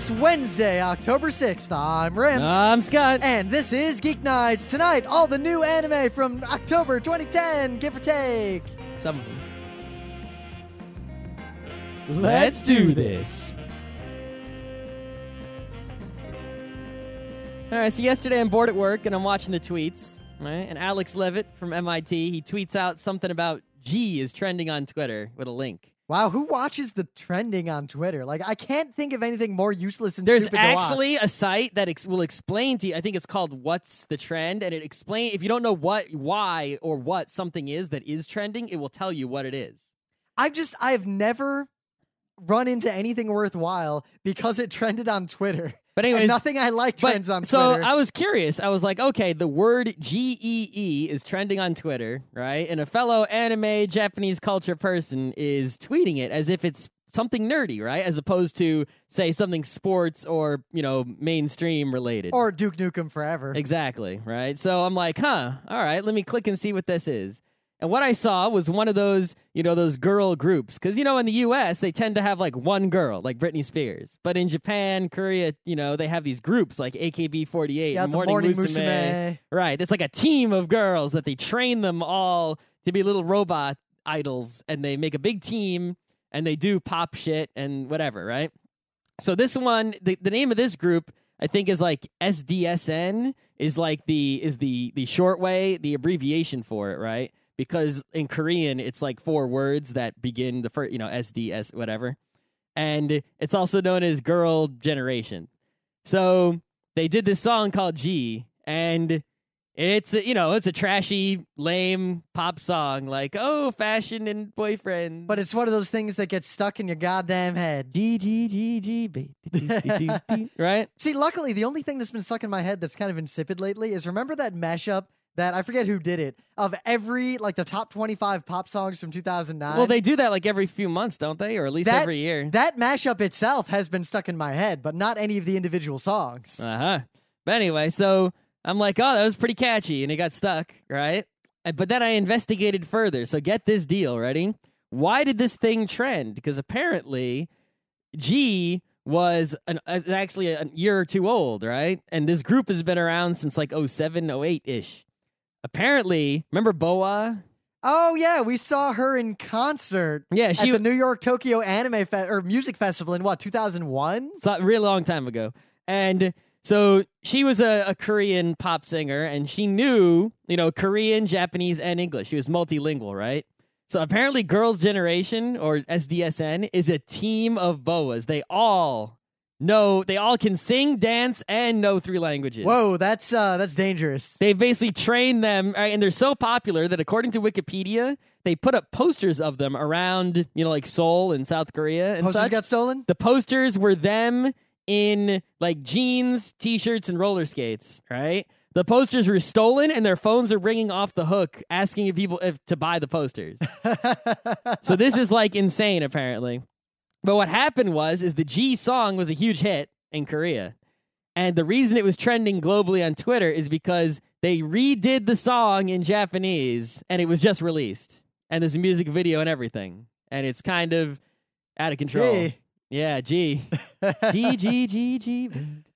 It's Wednesday, October 6th. I'm Rim. I'm Scott. And this is Geek Nights. Tonight, all the new anime from October 2010, give or take. Some of them. Let's do this. All right, so yesterday I'm bored at work and I'm watching the tweets, right? And Alex Levitt from MIT, he tweets out something about G is trending on Twitter with a link. Wow, who watches the trending on Twitter? Like, I can't think of anything more useless and There's stupid actually a site that ex- will explain to you. I think it's called "What's the Trend," and it explain if you don't know what, why, or what something is that is trending, it will tell you what it is. I've just I've never run into anything worthwhile because it trended on Twitter. But anyways, and nothing I like trends but, on Twitter. So I was curious. I was like, okay, the word G E E is trending on Twitter, right? And a fellow anime Japanese culture person is tweeting it as if it's something nerdy, right? As opposed to say something sports or you know mainstream related or Duke Nukem Forever. Exactly, right? So I'm like, huh, all right, let me click and see what this is. And what I saw was one of those, you know, those girl groups. Cause, you know, in the US, they tend to have like one girl, like Britney Spears. But in Japan, Korea, you know, they have these groups like AKB 48, yeah, Morning, Morning Musume. Musume. Right. It's like a team of girls that they train them all to be little robot idols and they make a big team and they do pop shit and whatever. Right. So this one, the, the name of this group I think is like SDSN is like the is the the short way, the abbreviation for it, right? because in Korean it's like four words that begin the first, you know, SDS whatever. And it's also known as girl generation. So they did this song called G and it's you know, it's a trashy, lame pop song like oh, fashion and boyfriend. But it's one of those things that gets stuck in your goddamn head. D G G G B. Right? See, luckily the only thing that's been stuck in my head that's kind of insipid lately is remember that mashup that I forget who did it of every like the top 25 pop songs from 2009. Well, they do that like every few months, don't they? Or at least that, every year. That mashup itself has been stuck in my head, but not any of the individual songs. Uh huh. But anyway, so I'm like, oh, that was pretty catchy, and it got stuck, right? But then I investigated further. So get this deal, ready? Why did this thing trend? Because apparently, G was an, actually a year or two old, right? And this group has been around since like 07, 08 ish apparently, remember Boa? Oh yeah, we saw her in concert. Yeah, she at the New York Tokyo Anime Fe- or Music Festival in what 2001? It's a real long time ago. And so she was a, a, Korean pop singer, and she knew you know Korean, Japanese, and English. She was multilingual, right? So apparently, Girls Generation or SDSN is a team of boas. They all no, they all can sing, dance, and know three languages. Whoa, that's uh, that's dangerous. They basically train them, right, uh, and they're so popular that according to Wikipedia, they put up posters of them around, you know, like Seoul and South Korea and Posters such. got stolen. The posters were them in like jeans, t-shirts, and roller skates. Right. The posters were stolen, and their phones are ringing off the hook, asking if people if to buy the posters. so this is like insane, apparently. But what happened was is the G song was a huge hit in Korea. And the reason it was trending globally on Twitter is because they redid the song in Japanese and it was just released. And there's a music video and everything. And it's kind of out of control. Hey. Yeah, G. G, G, G, G.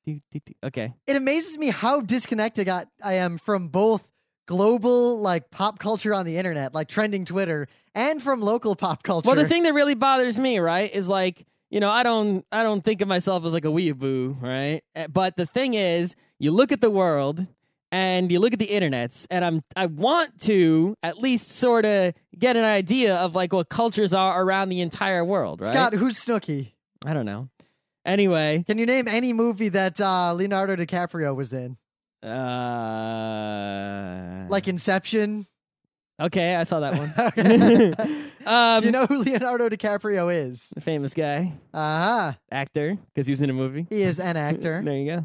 Okay. It amazes me how disconnected I am from both global like pop culture on the internet, like trending Twitter, and from local pop culture. Well, the thing that really bothers me, right, is like you know I don't I don't think of myself as like a weeaboo, right? Eh, but the thing is, you look at the world and you look at the internets, and I'm I want to at least sort of get an idea of like what cultures are around the entire world, right? Scott, who's Snooky? I don't know. Anyway, can you name any movie that uh, Leonardo DiCaprio was in? Uh, like Inception. Okay, I saw that one. um, Do you know who Leonardo DiCaprio is? Famous guy. Uh -huh. Actor, because he was in a movie. He is an actor. there you go.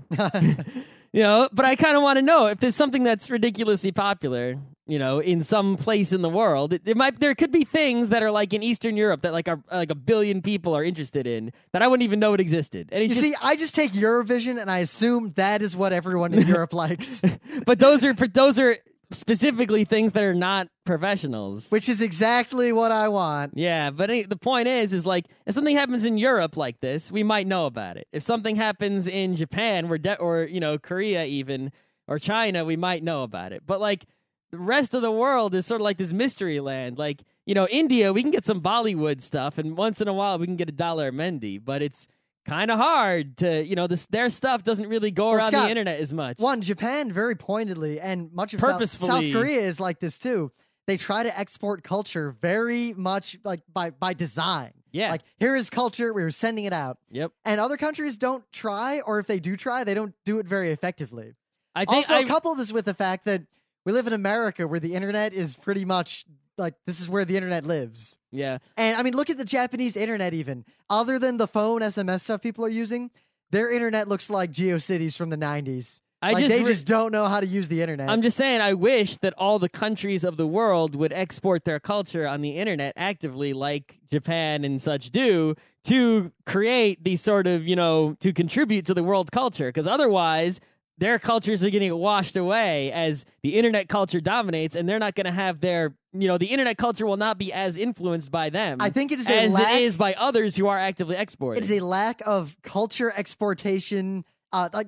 you know, but I kind of want to know if there's something that's ridiculously popular you know, in some place in the world. It, it, might there could be things that are like in Eastern Europe that like are like a billion people are interested in that I wouldn't even know it existed. And it you just, see, I just take Eurovision and I assume that is what everyone in Europe likes. But those are those are specifically things that are not professionals, which is exactly what I want. Yeah, but any, the point is, is like if something happens in Europe like this, we might know about it. If something happens in Japan, or or you know Korea even or China, we might know about it. But like the rest of the world is sort of like this mystery land. Like, you know, India, we can get some Bollywood stuff, and once in a while we can get a dollar Mendy, but it's kind of hard to, you know, this their stuff doesn't really go well, around Scott, the internet as much. One, Japan very pointedly, and much of Purposefully. South, South Korea is like this too. They try to export culture very much like by by design. Yeah. Like, here is culture. We are sending it out. Yep. And other countries don't try, or if they do try, they don't do it very effectively. I think also, I... couple this with the fact that we live in America where the internet is pretty much like this is where the internet lives. Yeah. And I mean, look at the Japanese internet even. Other than the phone SMS stuff people are using, their internet looks like GeoCities from the 90s. I like just they just don't know how to use the internet. I'm just saying I wish that all the countries of the world would export their culture on the internet actively like Japan and such do to create these sort of, you know, to contribute to the world culture because otherwise their cultures are getting washed away as the internet culture dominates and they're not going to have their you know the internet culture will not be as influenced by them i think it is as lack, it is by others who are actively exporting it is a lack of culture exportation uh, like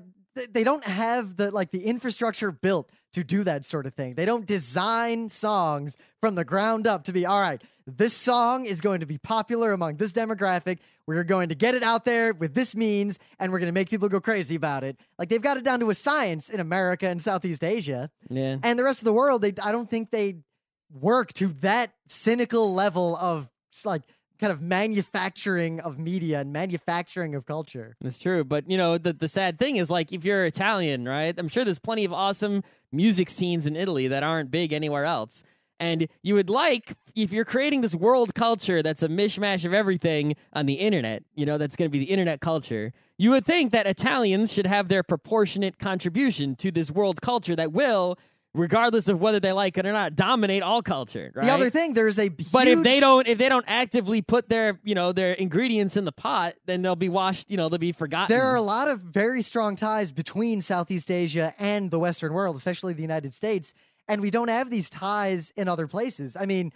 they don't have the like the infrastructure built to do that sort of thing they don't design songs from the ground up to be all right this song is going to be popular among this demographic we're going to get it out there with this means, and we're going to make people go crazy about it. Like they've got it down to a science in America and Southeast Asia. Yeah. And the rest of the world, they I don't think they work to that cynical level of like kind of manufacturing of media and manufacturing of culture. That's true. But you know, the the sad thing is like if you're Italian, right? I'm sure there's plenty of awesome music scenes in Italy that aren't big anywhere else. And you would like, if you're creating this world culture that's a mishmash of everything on the internet, you know, that's going to be the internet culture, you would think that Italians should have their proportionate contribution to this world culture that will regardless of whether they like it or not, dominate all culture. Right? The other thing, there's a huge... but if they don't if they don't actively put their you know their ingredients in the pot, then they'll be washed. You know they'll be forgotten. There are a lot of very strong ties between Southeast Asia and the Western world, especially the United States and we don't have these ties in other places. I mean,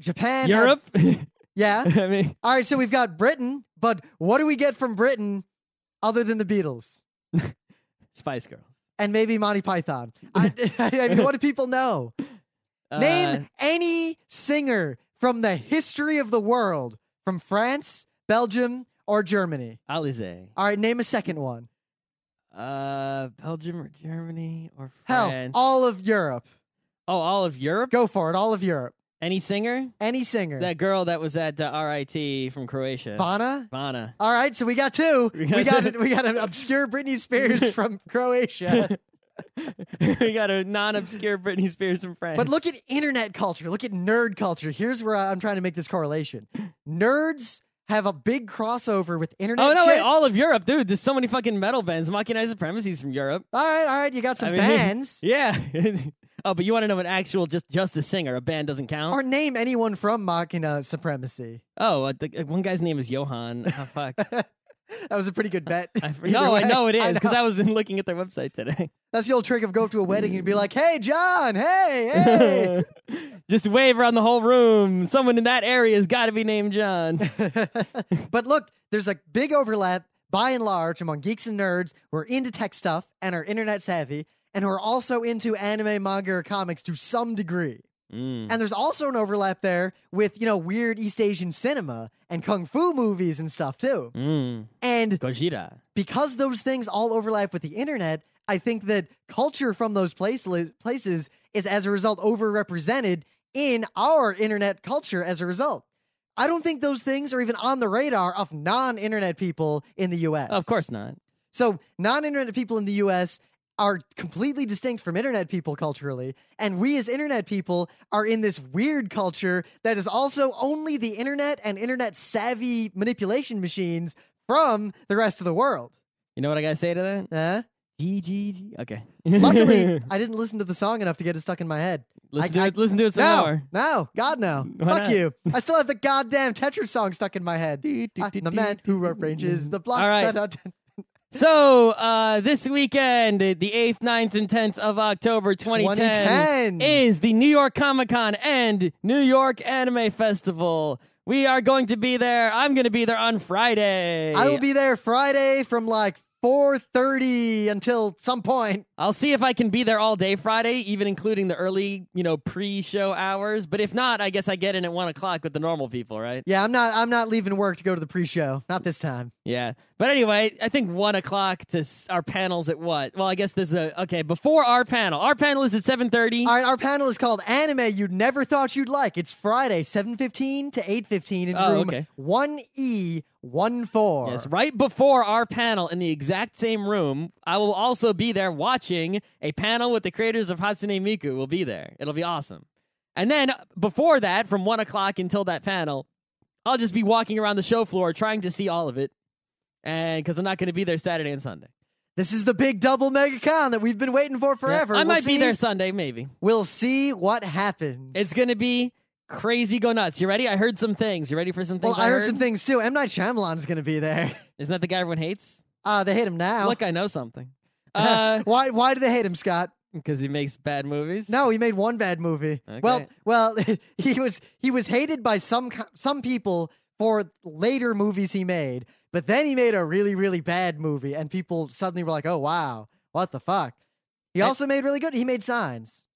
Japan, Europe. Had, yeah. I mean, all right. So we've got Britain, but what do we get from Britain other than the Beatles? Spice Girls. And maybe Monty Python. I, I mean, what do people know? Uh, Name any singer from the history of the world from France, Belgium, or Germany? Alizé. All right, name a second one. Uh, Belgium or Germany or France. Hell, all of Europe. Oh, all of Europe? Go for it. All of Europe. Any singer? Any singer. That girl that was at uh, RIT from Croatia. Vana? Vana. All right, so we got two. We got we got, a, we got an obscure Britney Spears from Croatia. we got a non-obscure Britney Spears from France. But look at internet culture. Look at nerd culture. Here's where I'm trying to make this correlation. Nerds have a big crossover with internet. Oh no, shit. wait, all of Europe, dude. There's so many fucking metal bands. Machina Supremacy's from Europe. All right, all right, you got some I mean, bands. Yeah. Oh, but you want to know an actual just Justice singer? A band doesn't count. Or name anyone from Machina Supremacy. Oh, uh, the, uh, one guy's name is Johan. Oh, fuck. that was a pretty good bet. I, no, way. I know it is because I, I, was looking at their website today. That's the old trick of go to a wedding and be like, "Hey, John. Hey, hey." just wave around the whole room. Someone in that area has got to be named John. but look, there's a big overlap by and large among geeks and nerds. We're into tech stuff and are internet savvy and who are also into anime, manga, or comics to some degree. Mm. And there's also an overlap there with, you know, weird East Asian cinema and kung fu movies and stuff too. Mm. And Gojira. Because those things all overlap with the internet, I think that culture from those place places is as a result overrepresented in our internet culture as a result. I don't think those things are even on the radar of non internet people in the US. Of course not. So, non internet people in the US are completely distinct from internet people culturally. And we as internet people are in this weird culture that is also only the internet and internet savvy manipulation machines from the rest of the world. You know what I gotta say to that? Huh? G G G. Okay. Luckily, I didn't listen to the song enough to get it stuck in my head. Listen I, to it. I, listen to it some no, more. No, God no. Why Fuck not? you. I still have the goddamn Tetris song stuck in my head. Uh, the man who arranges the blocks. All right. That so uh, this weekend, the 8th, 9th, and 10th of October 2010, 2010. is the New York Comic Con and New York Anime Festival. We are going to be there. I'm going to be there on Friday. I will be there Friday from like 4:30 until some point. I'll see if I can be there all day Friday, even including the early, you know, pre-show hours. But if not, I guess I get in at one o'clock with the normal people, right? Yeah, I'm not. I'm not leaving work to go to the pre-show. Not this time. Yeah. But anyway, I think one o'clock to s- our panels at what? Well, I guess this is a, okay before our panel. Our panel is at seven thirty. All right, our panel is called "Anime You Never Thought You'd Like." It's Friday, seven fifteen to eight fifteen in Oh, room okay. one E one four. Yes, right before our panel in the exact same room, I will also be there watching a panel with the creators of Hatsune Miku. Will be there. It'll be awesome. And then before that, from one o'clock until that panel, I'll just be walking around the show floor trying to see all of it and because I'm not going to be there Saturday and Sunday. This is the big double mega con that we've been waiting for forever. Yeah, I we'll might see. be there Sunday, maybe. We'll see what happens. It's going to be crazy go nuts. You ready? I heard some things. You ready for some things? Well, I, I heard, heard, some things too. M. Night is going to be there. Isn't that the guy everyone hates? Uh, they hate him now. Look, I know something. Uh, why, why do they hate him, Scott? Because he makes bad movies. No, he made one bad movie. Okay. Well, well, he was he was hated by some some people for later movies he made. But then he made a really, really bad movie, and people suddenly were like, oh, wow, what the fuck? He also made really good. He made signs.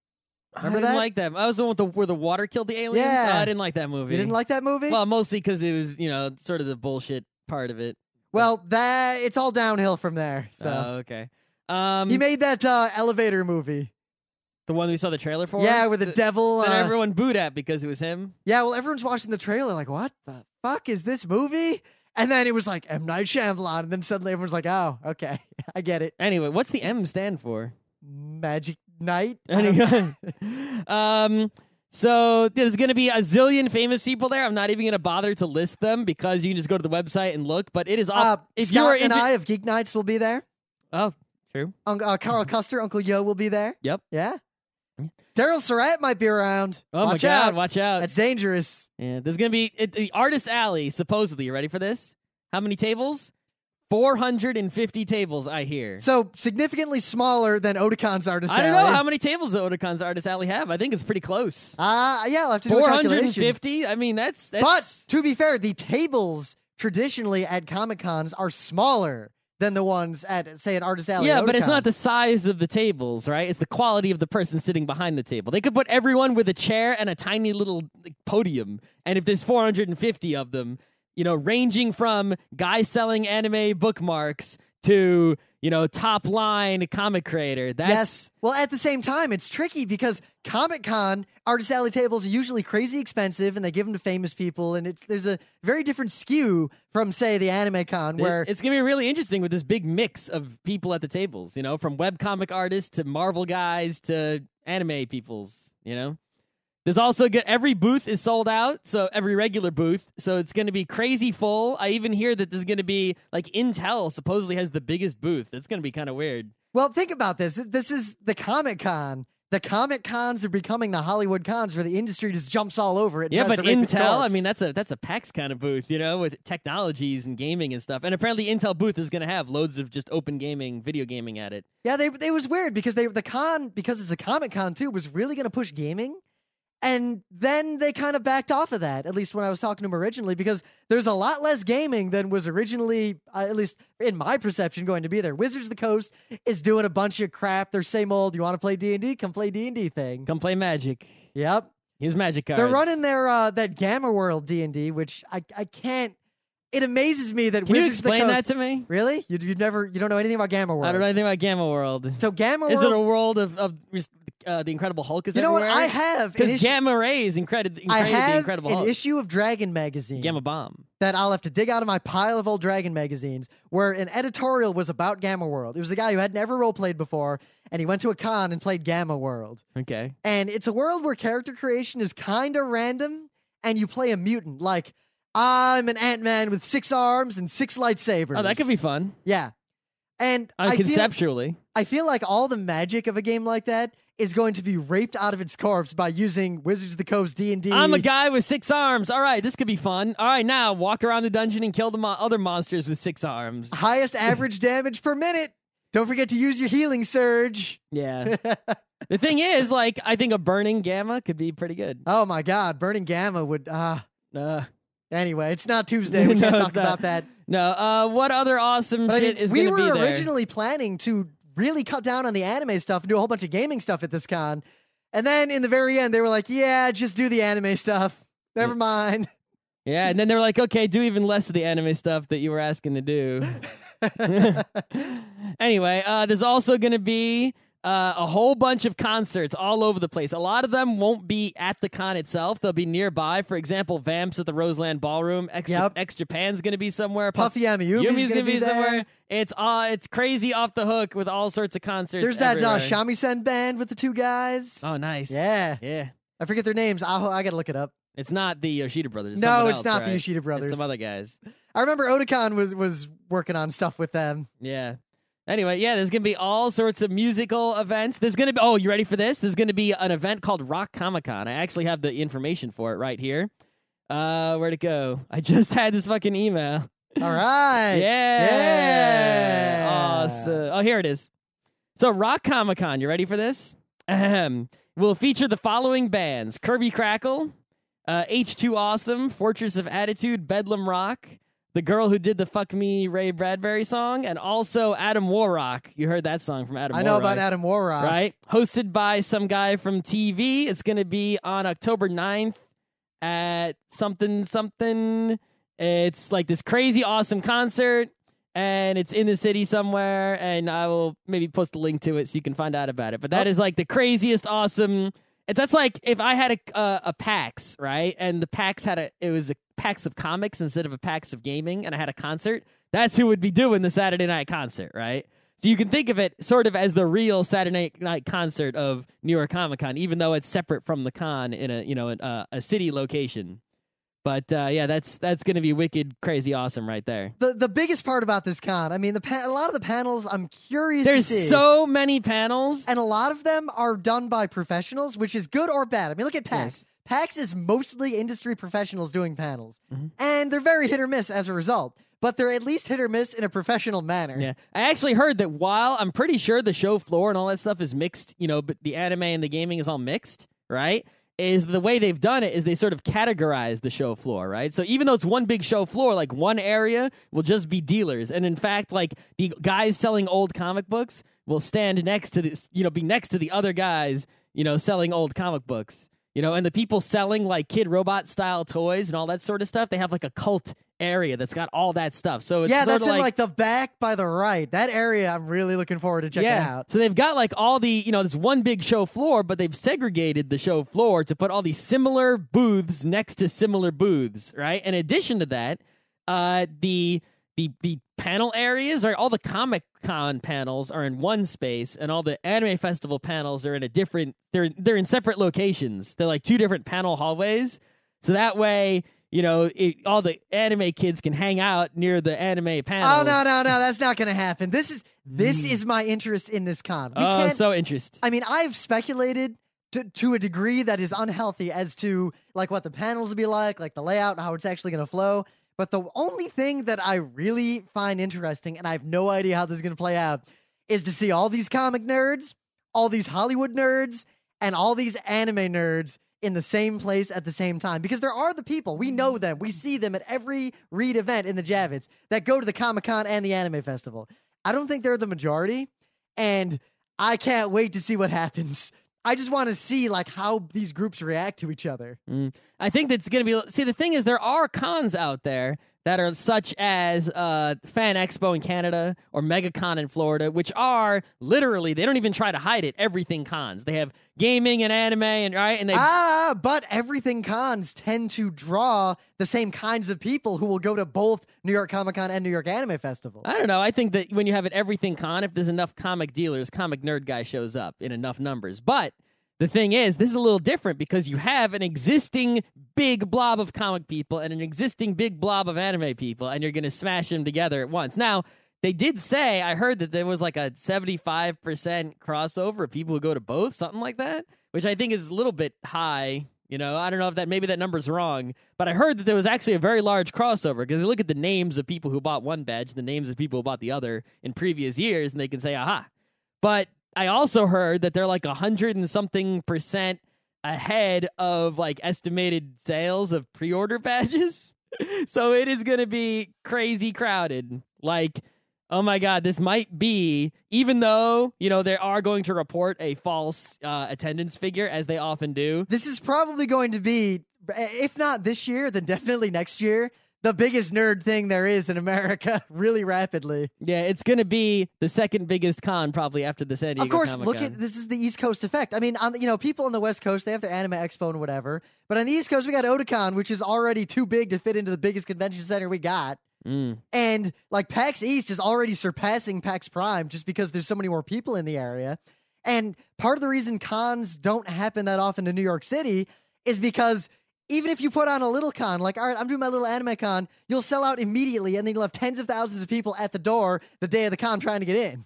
Remember I didn't that? like that. I was the one the, where the water killed the aliens. Oh, yeah. I didn't like that movie. You didn't like that movie? Well, mostly because it was, you know, sort of the bullshit part of it. Well, that it's all downhill from there. So oh, okay. Um, he made that uh, elevator movie. The one we saw the trailer for? Yeah, with the, the devil. That uh, everyone booed at because it was him. Yeah, well, everyone's watching the trailer like, what the fuck is this movie? And then it was like M. Night Shyamalan. And then suddenly everyone's like, oh, okay, I get it. Anyway, what's the M stand for? Magic Night. um, so there's going to be a zillion famous people there. I'm not even going to bother to list them because you can just go to the website and look. But it is all. Uh, if Scott you are and inter- I of Geek Nights will be there. Oh, true. Un- uh, Carl Custer, Uncle Yo will be there. Yep. Yeah. Daryl Surratt might be around. Oh watch my god, out. watch out. That's dangerous. Yeah, there's gonna be it, the Artist Alley, supposedly. You ready for this? How many tables? 450 tables, I hear. So significantly smaller than Oticon's Artist Alley. I don't know how many tables the Oticon's Artist Alley have. I think it's pretty close. Uh, yeah, I'll have to do 450? I mean, that's, that's... But, to be fair, the tables traditionally at Comic-Cons are smaller than the ones at say an artist alley. Yeah, but it's not the size of the tables, right? It's the quality of the person sitting behind the table. They could put everyone with a chair and a tiny little podium, and if there's 450 of them, you know, ranging from guys selling anime bookmarks to you know top line comic creator. That's yes. Well, at the same time, it's tricky because Comic Con artist alley tables are usually crazy expensive, and they give them to famous people, and it's there's a very different skew from say the Anime Con where it, it's gonna be really interesting with this big mix of people at the tables. You know, from web comic artists to Marvel guys to anime peoples. You know. There's also good, every booth is sold out, so every regular booth, so it's going to be crazy full. I even hear that there's going to be like Intel supposedly has the biggest booth. That's going to be kind of weird. Well, think about this. This is the Comic Con. The Comic Cons are becoming the Hollywood Cons, where the industry just jumps all over it. Yeah, but Intel. I mean, that's a that's a PAX kind of booth, you know, with technologies and gaming and stuff. And apparently, Intel booth is going to have loads of just open gaming, video gaming at it. Yeah, they they was weird because they the con because it's a Comic Con too was really going to push gaming. And then they kind of backed off of that, at least when I was talking to them originally, because there's a lot less gaming than was originally, uh, at least in my perception, going to be there. Wizards of the Coast is doing a bunch of crap. They're same old. You want to play D and D? Come play D and D thing. Come play Magic. Yep. Here's Magic cards. They're running their uh, that Gamma World D and D, which I I can't. It amazes me that Can Wizards you explain of the Coast, that to me? Really? You you never you don't know anything about Gamma World. I don't know anything about Gamma World. So Gamma World is it a world of, of uh, the Incredible Hulk is you know everywhere. what? I have because gamma rays incredible. I the have an Hulk. issue of Dragon magazine gamma bomb. that I'll have to dig out of my pile of old Dragon magazines where an editorial was about Gamma World. It was a guy who had never role played before, and he went to a con and played Gamma World. Okay, And it's a world where character creation is kind of random, and you play a mutant. Like, I'm an Ant Man with six arms and six lightsabers. oh, that could be fun. Yeah. And uh, I feel, conceptually. I feel like all the magic of a game like that is going to be raped out of its corpse by using Wizards of the Coast D and D. I'm a guy with six arms. All right, this could be fun. All right, now walk around the dungeon and kill the mo other monsters with six arms. Highest average damage per minute. Don't forget to use your healing surge. Yeah. the thing is, like, I think a burning gamma could be pretty good. Oh my god, burning gamma would ah. Uh... uh, Anyway, it's not Tuesday. We no, can't talk about that. No. Uh, what other awesome but shit I mean, is going to be there? We were originally planning to really cut down on the anime stuff and do a whole bunch of gaming stuff at this con. And then in the very end, they were like, yeah, just do the anime stuff. Never yeah. mind. Yeah. And then they were like, okay, do even less of the anime stuff that you were asking to do. anyway, uh, there's also going to be uh, a whole bunch of concerts all over the place. A lot of them won't be at the con itself; they'll be nearby. For example, Vamps at the Roseland Ballroom. X, yep. X Japan's going to be somewhere. Puffy Yumi's, going to be, be somewhere. It's uh, it's crazy off the hook with all sorts of concerts. There's that uh, everywhere. uh, Shamisen band with the two guys. Oh, nice. Yeah, yeah. I forget their names. i I got to look it up. It's not the Yoshida brothers. It's no, it's else, not right? the Yoshida brothers. It's some other guys. I remember Otakon was was working on stuff with them. Yeah. Anyway, yeah, there's going to be all sorts of musical events. There's going to be, oh, you ready for this? There's going to be an event called Rock Comic Con. I actually have the information for it right here. Uh, where'd it go? I just had this fucking email. All right. yeah. Yeah. Awesome. Oh, here it is. So, Rock Comic Con, you ready for this? Ahem. Will feature the following bands Kirby Crackle, uh, H2 Awesome, Fortress of Attitude, Bedlam Rock, the girl who did the "Fuck Me" Ray Bradbury song, and also Adam Warrock. You heard that song from Adam. I know Warrock, about Adam Warrock, right? Hosted by some guy from TV. It's going to be on October 9th at something something. It's like this crazy awesome concert, and it's in the city somewhere. And I will maybe post a link to it so you can find out about it. But that oh. is like the craziest awesome. That's like if I had a, a uh, a PAX, right? And the PAX had a it was a packs of comics instead of a packs of gaming and I had a concert, that's who would be doing the Saturday night concert, right? So you can think of it sort of as the real Saturday night concert of New York Comic Con, even though it's separate from the con in a you know a, a city location. But uh, yeah, that's that's going to be wicked, crazy, awesome right there. The the biggest part about this con, I mean, the pa- a lot of the panels, I'm curious. There's so many panels, and a lot of them are done by professionals, which is good or bad. I mean, look at PAX. Yes. PAX is mostly industry professionals doing panels, mm-hmm. and they're very hit or miss as a result. But they're at least hit or miss in a professional manner. Yeah, I actually heard that while I'm pretty sure the show floor and all that stuff is mixed, you know, but the anime and the gaming is all mixed, right? Is the way they've done it is they sort of categorize the show floor, right? So even though it's one big show floor, like one area will just be dealers, and in fact, like the guys selling old comic books will stand next to this, you know, be next to the other guys, you know, selling old comic books you know, and the people selling like kid robot style toys and all that sort of stuff, they have like a cult area that's got all that stuff. So yeah, that's like, in like the back by the right. That area I'm really looking forward to checking yeah. out. So they've got like all the you know this one big show floor, but they've segregated the show floor to put all these similar booths next to similar booths, right? In addition to that, uh, the the the panel areas are all the Comic Con panels are in one space, and all the anime festival panels are in a different. They're they're in separate locations. They're like two different panel hallways. So that way, you know, it, all the anime kids can hang out near the anime panels. Oh no, no, no, that's not going to happen. This is this hmm. is my interest in this con. We oh, so interest. I mean, I've speculated to, to a degree that is unhealthy as to like what the panels will be like, like the layout, how it's actually going to flow. But the only thing that I really find interesting, and I have no idea how this is going to play out, is to see all these comic nerds, all these Hollywood nerds, and all these anime nerds in the same place at the same time because there are the people we know them we see them at every read event in the javits that go to the comic-con and the anime festival i don't think they're the majority and i can't wait to see what happens I just want to see like how these groups react to each other. Mm. I think that's going to be. See, the thing is, there are cons out there that are such as uh, Fan Expo in Canada or MegaCon in Florida, which are literally they don't even try to hide it. Everything cons. They have gaming and anime and right and they ah, but everything cons tend to draw the same kinds of people who will go to both New York Comic Con and New York Anime Festival. I don't know. I think that when you have an everything con, if there's enough comic dealers, comic nerd guy shows up in enough numbers, but. The thing is, this is a little different because you have an existing big blob of comic people and an existing big blob of anime people, and you're going to smash them together at once. Now, they did say, I heard that there was like a 75% crossover of people who go to both, something like that, which I think is a little bit high. You know, I don't know if that maybe that number's wrong, but I heard that there was actually a very large crossover because they look at the names of people who bought one badge, the names of people who bought the other in previous years, and they can say, aha. But I also heard that they're like a hundred and something percent ahead of like estimated sales of pre-order badges. so it is going to be crazy crowded. Like, oh my god, this might be even though you know they are going to report a false uh, attendance figure as they often do. This is probably going to be, if not this year, then definitely next year the biggest nerd thing there is in America really rapidly. Yeah, it's going to be the second biggest con probably after the San Diego. Of course, Comic-Con. look at this is the East Coast effect. I mean, on you know, people on the West Coast they have the Anime Expo and whatever, but on the East Coast we got Otakon, which is already too big to fit into the biggest convention center we got. Mm. And like PAX East is already surpassing PAX Prime just because there's so many more people in the area. And part of the reason cons don't happen that often in New York City is because even if you put on a little con, like, all right, I'm doing my little anime con, you'll sell out immediately, and then you'll have tens of thousands of people at the door the day of the con trying to get in.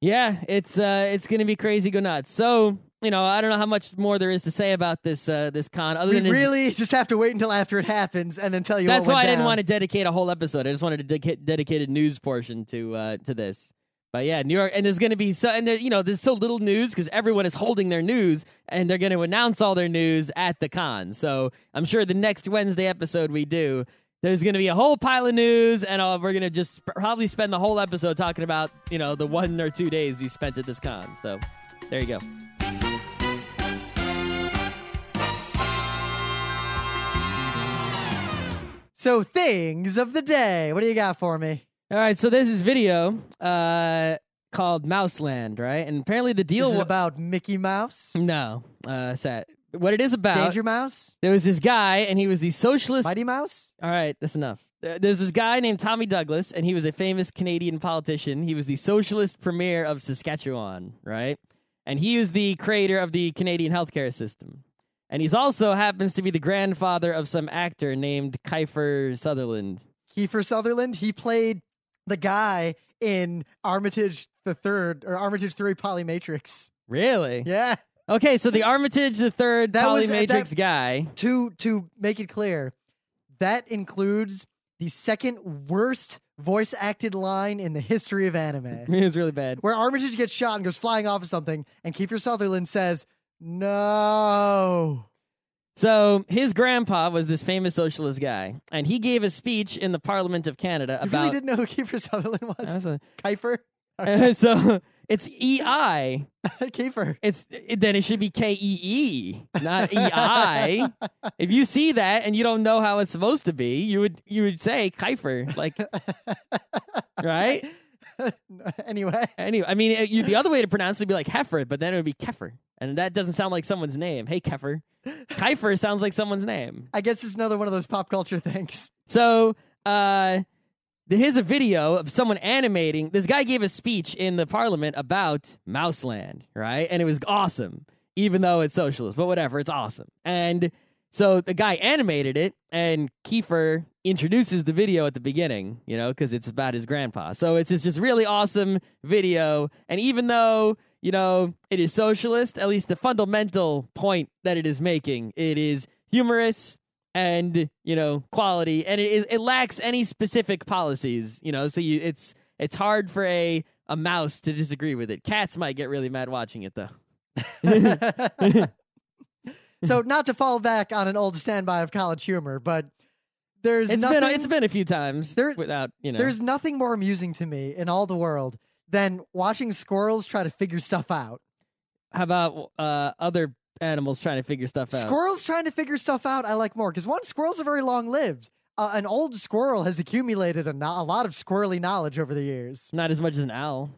Yeah, it's uh, it's gonna be crazy, go nuts. So you know, I don't know how much more there is to say about this uh, this con. Other we than really just have to wait until after it happens and then tell you. That's why I down. didn't want to dedicate a whole episode. I just wanted to dedicate dedicated news portion to uh, to this. But yeah, New York, and there's going to be so, and there, you know, there's so little news because everyone is holding their news, and they're going to announce all their news at the con. So I'm sure the next Wednesday episode we do, there's going to be a whole pile of news, and all, we're going to just probably spend the whole episode talking about, you know, the one or two days you spent at this con. So there you go. So things of the day, what do you got for me? All right, so this is video uh, called Mouseland, right? And apparently the deal Is about Mickey Mouse? No, uh, set. What it is about? Danger Mouse? There was this guy, and he was the socialist. Mighty Mouse? All right, that's enough. There- There's this guy named Tommy Douglas, and he was a famous Canadian politician. He was the socialist premier of Saskatchewan, right? And he is the creator of the Canadian healthcare system. And he's also happens to be the grandfather of some actor named Kiefer Sutherland. Kiefer Sutherland? He played the guy in Armitage the Third or Armitage Three Polymatrix. Really? Yeah. Okay, so the Armitage the Third that uh, Polymatrix was, that, guy. To to make it clear, that includes the second worst voice acted line in the history of anime. it was really bad. Where Armitage gets shot and goes flying off of something, and Kiefer Sutherland says, "No." So his grandpa was this famous socialist guy, and he gave a speech in the Parliament of Canada about. You really didn't know who Kiefer Sutherland was. A... Kiefer. Okay. so it's E I. Kiefer. It's it, then it should be K E E, not E I. if you see that and you don't know how it's supposed to be, you would you would say Kiefer, like, right? anyway. Anyway, I mean, it, uh, you, the other way to pronounce it would be like heifer, but then it would be keffer. And that doesn't sound like someone's name. Hey, Keffer. Kiefer sounds like someone's name. I guess it's another one of those pop culture things. So, uh, here's a video of someone animating. This guy gave a speech in the parliament about Mouseland, right? And it was awesome, even though it's socialist, but whatever, it's awesome. And so the guy animated it, and Kiefer introduces the video at the beginning, you know, because it's about his grandpa. So it's just, just really awesome video. And even though you know, it is socialist, at least the fundamental point that it is making. It is humorous and, you know, quality and it is it lacks any specific policies, you know, so you it's it's hard for a a mouse to disagree with it. Cats might get really mad watching it though. so not to fall back on an old standby of college humor, but there's it's nothing, been it's been a few times there, without you know. There's nothing more amusing to me in all the world than watching squirrels try to figure stuff out. How about uh, other animals trying to figure stuff out? Squirrels trying to figure stuff out, I like more because one, squirrels are very long lived. Uh, an old squirrel has accumulated a, no- a, lot of squirrely knowledge over the years. Not as much as an owl.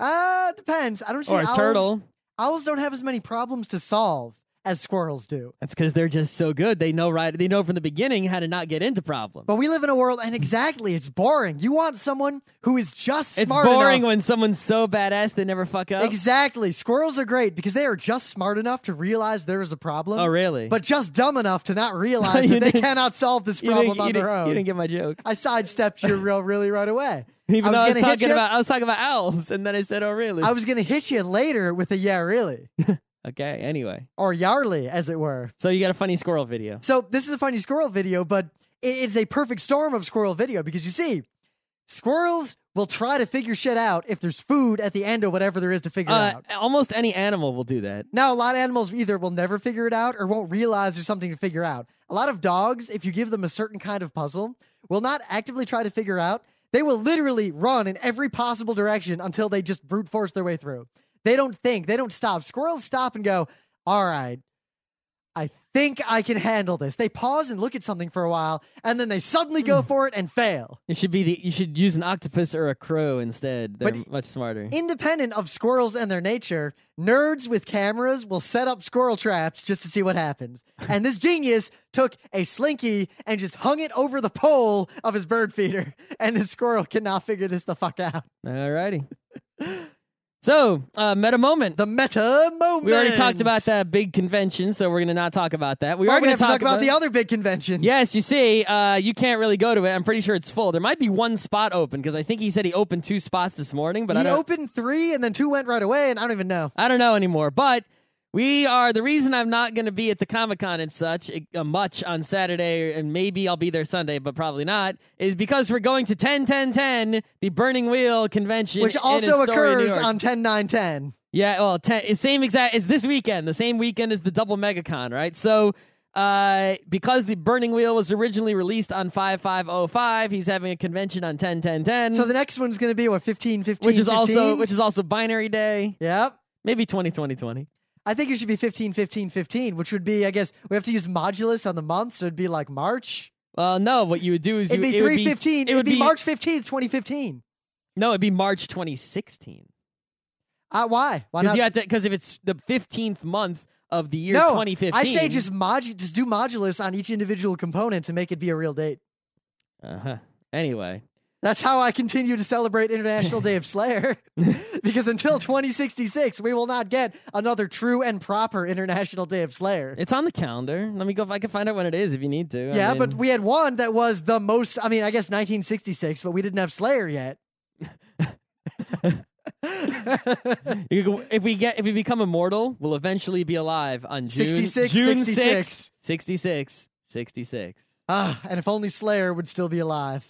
Uh, depends. I don't see or a owls. turtle. Owls don't have as many problems to solve as squirrels do. That's because they're just so good. They know right. They know from the beginning how to not get into problems. But we live in a world, and exactly, it's boring. You want someone who is just smart. It's boring enough. when someone's so badass they never fuck up. Exactly. Squirrels are great because they are just smart enough to realize there is a problem. Oh, really? But just dumb enough to not realize that they cannot solve this problem on their own. You didn't get my joke. I sidestepped your real, really right away. Even I though I was talking about I was talking about owls, and then I said, "Oh, really?" I was going to hit you later with a "Yeah, really." Okay, anyway. Or Yarly, as it were. So you got a funny squirrel video. So this is a funny squirrel video, but it's a perfect storm of squirrel video because you see, squirrels will try to figure shit out if there's food at the end of whatever there is to figure uh, out. Almost any animal will do that. Now, a lot of animals either will never figure it out or won't realize there's something to figure out. A lot of dogs, if you give them a certain kind of puzzle, will not actively try to figure out. They will literally run in every possible direction until they just brute force their way through. They don't think, they don't stop. Squirrels stop and go, all right, I think I can handle this. They pause and look at something for a while, and then they suddenly go hmm. for it and fail. You should be the, you should use an octopus or a crow instead. They're but much smarter. Independent of squirrels and their nature, nerds with cameras will set up squirrel traps just to see what happens. and this genius took a slinky and just hung it over the pole of his bird feeder, and the squirrel cannot figure this the fuck out. All righty. So, uh, meta moment. The meta moment. We already talked about that big convention, so we're going to not talk about that. We are going to talk, about, about the other big convention. Yes, you see, uh, you can't really go to it. I'm pretty sure it's full. There might be one spot open because I think he said he opened two spots this morning, but he I do opened three and then two went right away, and I don't even know. I don't know anymore, but. We are the reason I'm not going to be at the Comic Con and such uh, much on Saturday, and maybe I'll be there Sunday, but probably not, is because we're going to 10 10 10, the Burning Wheel convention. Which also occurs on 10 9 10. Yeah, well, 10, same exact, it's this weekend, the same weekend as the Double MegaCon, right? So, uh, because the Burning Wheel was originally released on 5505, he's having a convention on 10 10 10. So the next one's going to be, what, 15 15? Which is, Also, which is also Binary Day. Yep. Maybe 20 20 20. I think it should be 15, 15, 15, which would be, I guess, we have to use modulus on the month, so it'd be like March. Well, no, what you would do is it'd you, be it three fifteen. It would be, be March fifteenth, twenty fifteen. No, it'd be March twenty sixteen. Uh, why? Why not? Because if it's the fifteenth month of the year no, twenty fifteen, I say just mod, just do modulus on each individual component to make it be a real date. Uh huh. Anyway, that's how I continue to celebrate International Day of Slayer. because until 2066, we will not get another true and proper International Day of Slayer. It's on the calendar. Let me go if I can find out when it is if you need to. Yeah, I mean... but we had one that was the most, I mean, I guess 1966, but we didn't have Slayer yet. if we get if we become immortal, we'll eventually be alive on June 66 June 66 66 66. Ah, and if only Slayer would still be alive.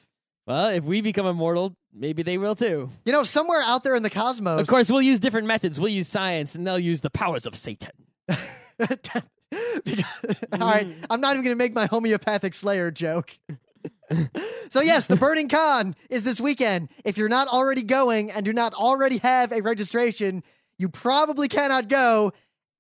Well, if we become immortal, maybe they will too. You know, somewhere out there in the cosmos. Of course, we'll use different methods. We'll use science, and they'll use the powers of Satan. because, all right, I'm not even going to make my homeopathic slayer joke. so yes, the Burning Con is this weekend. If you're not already going and do not already have a registration, you probably cannot go,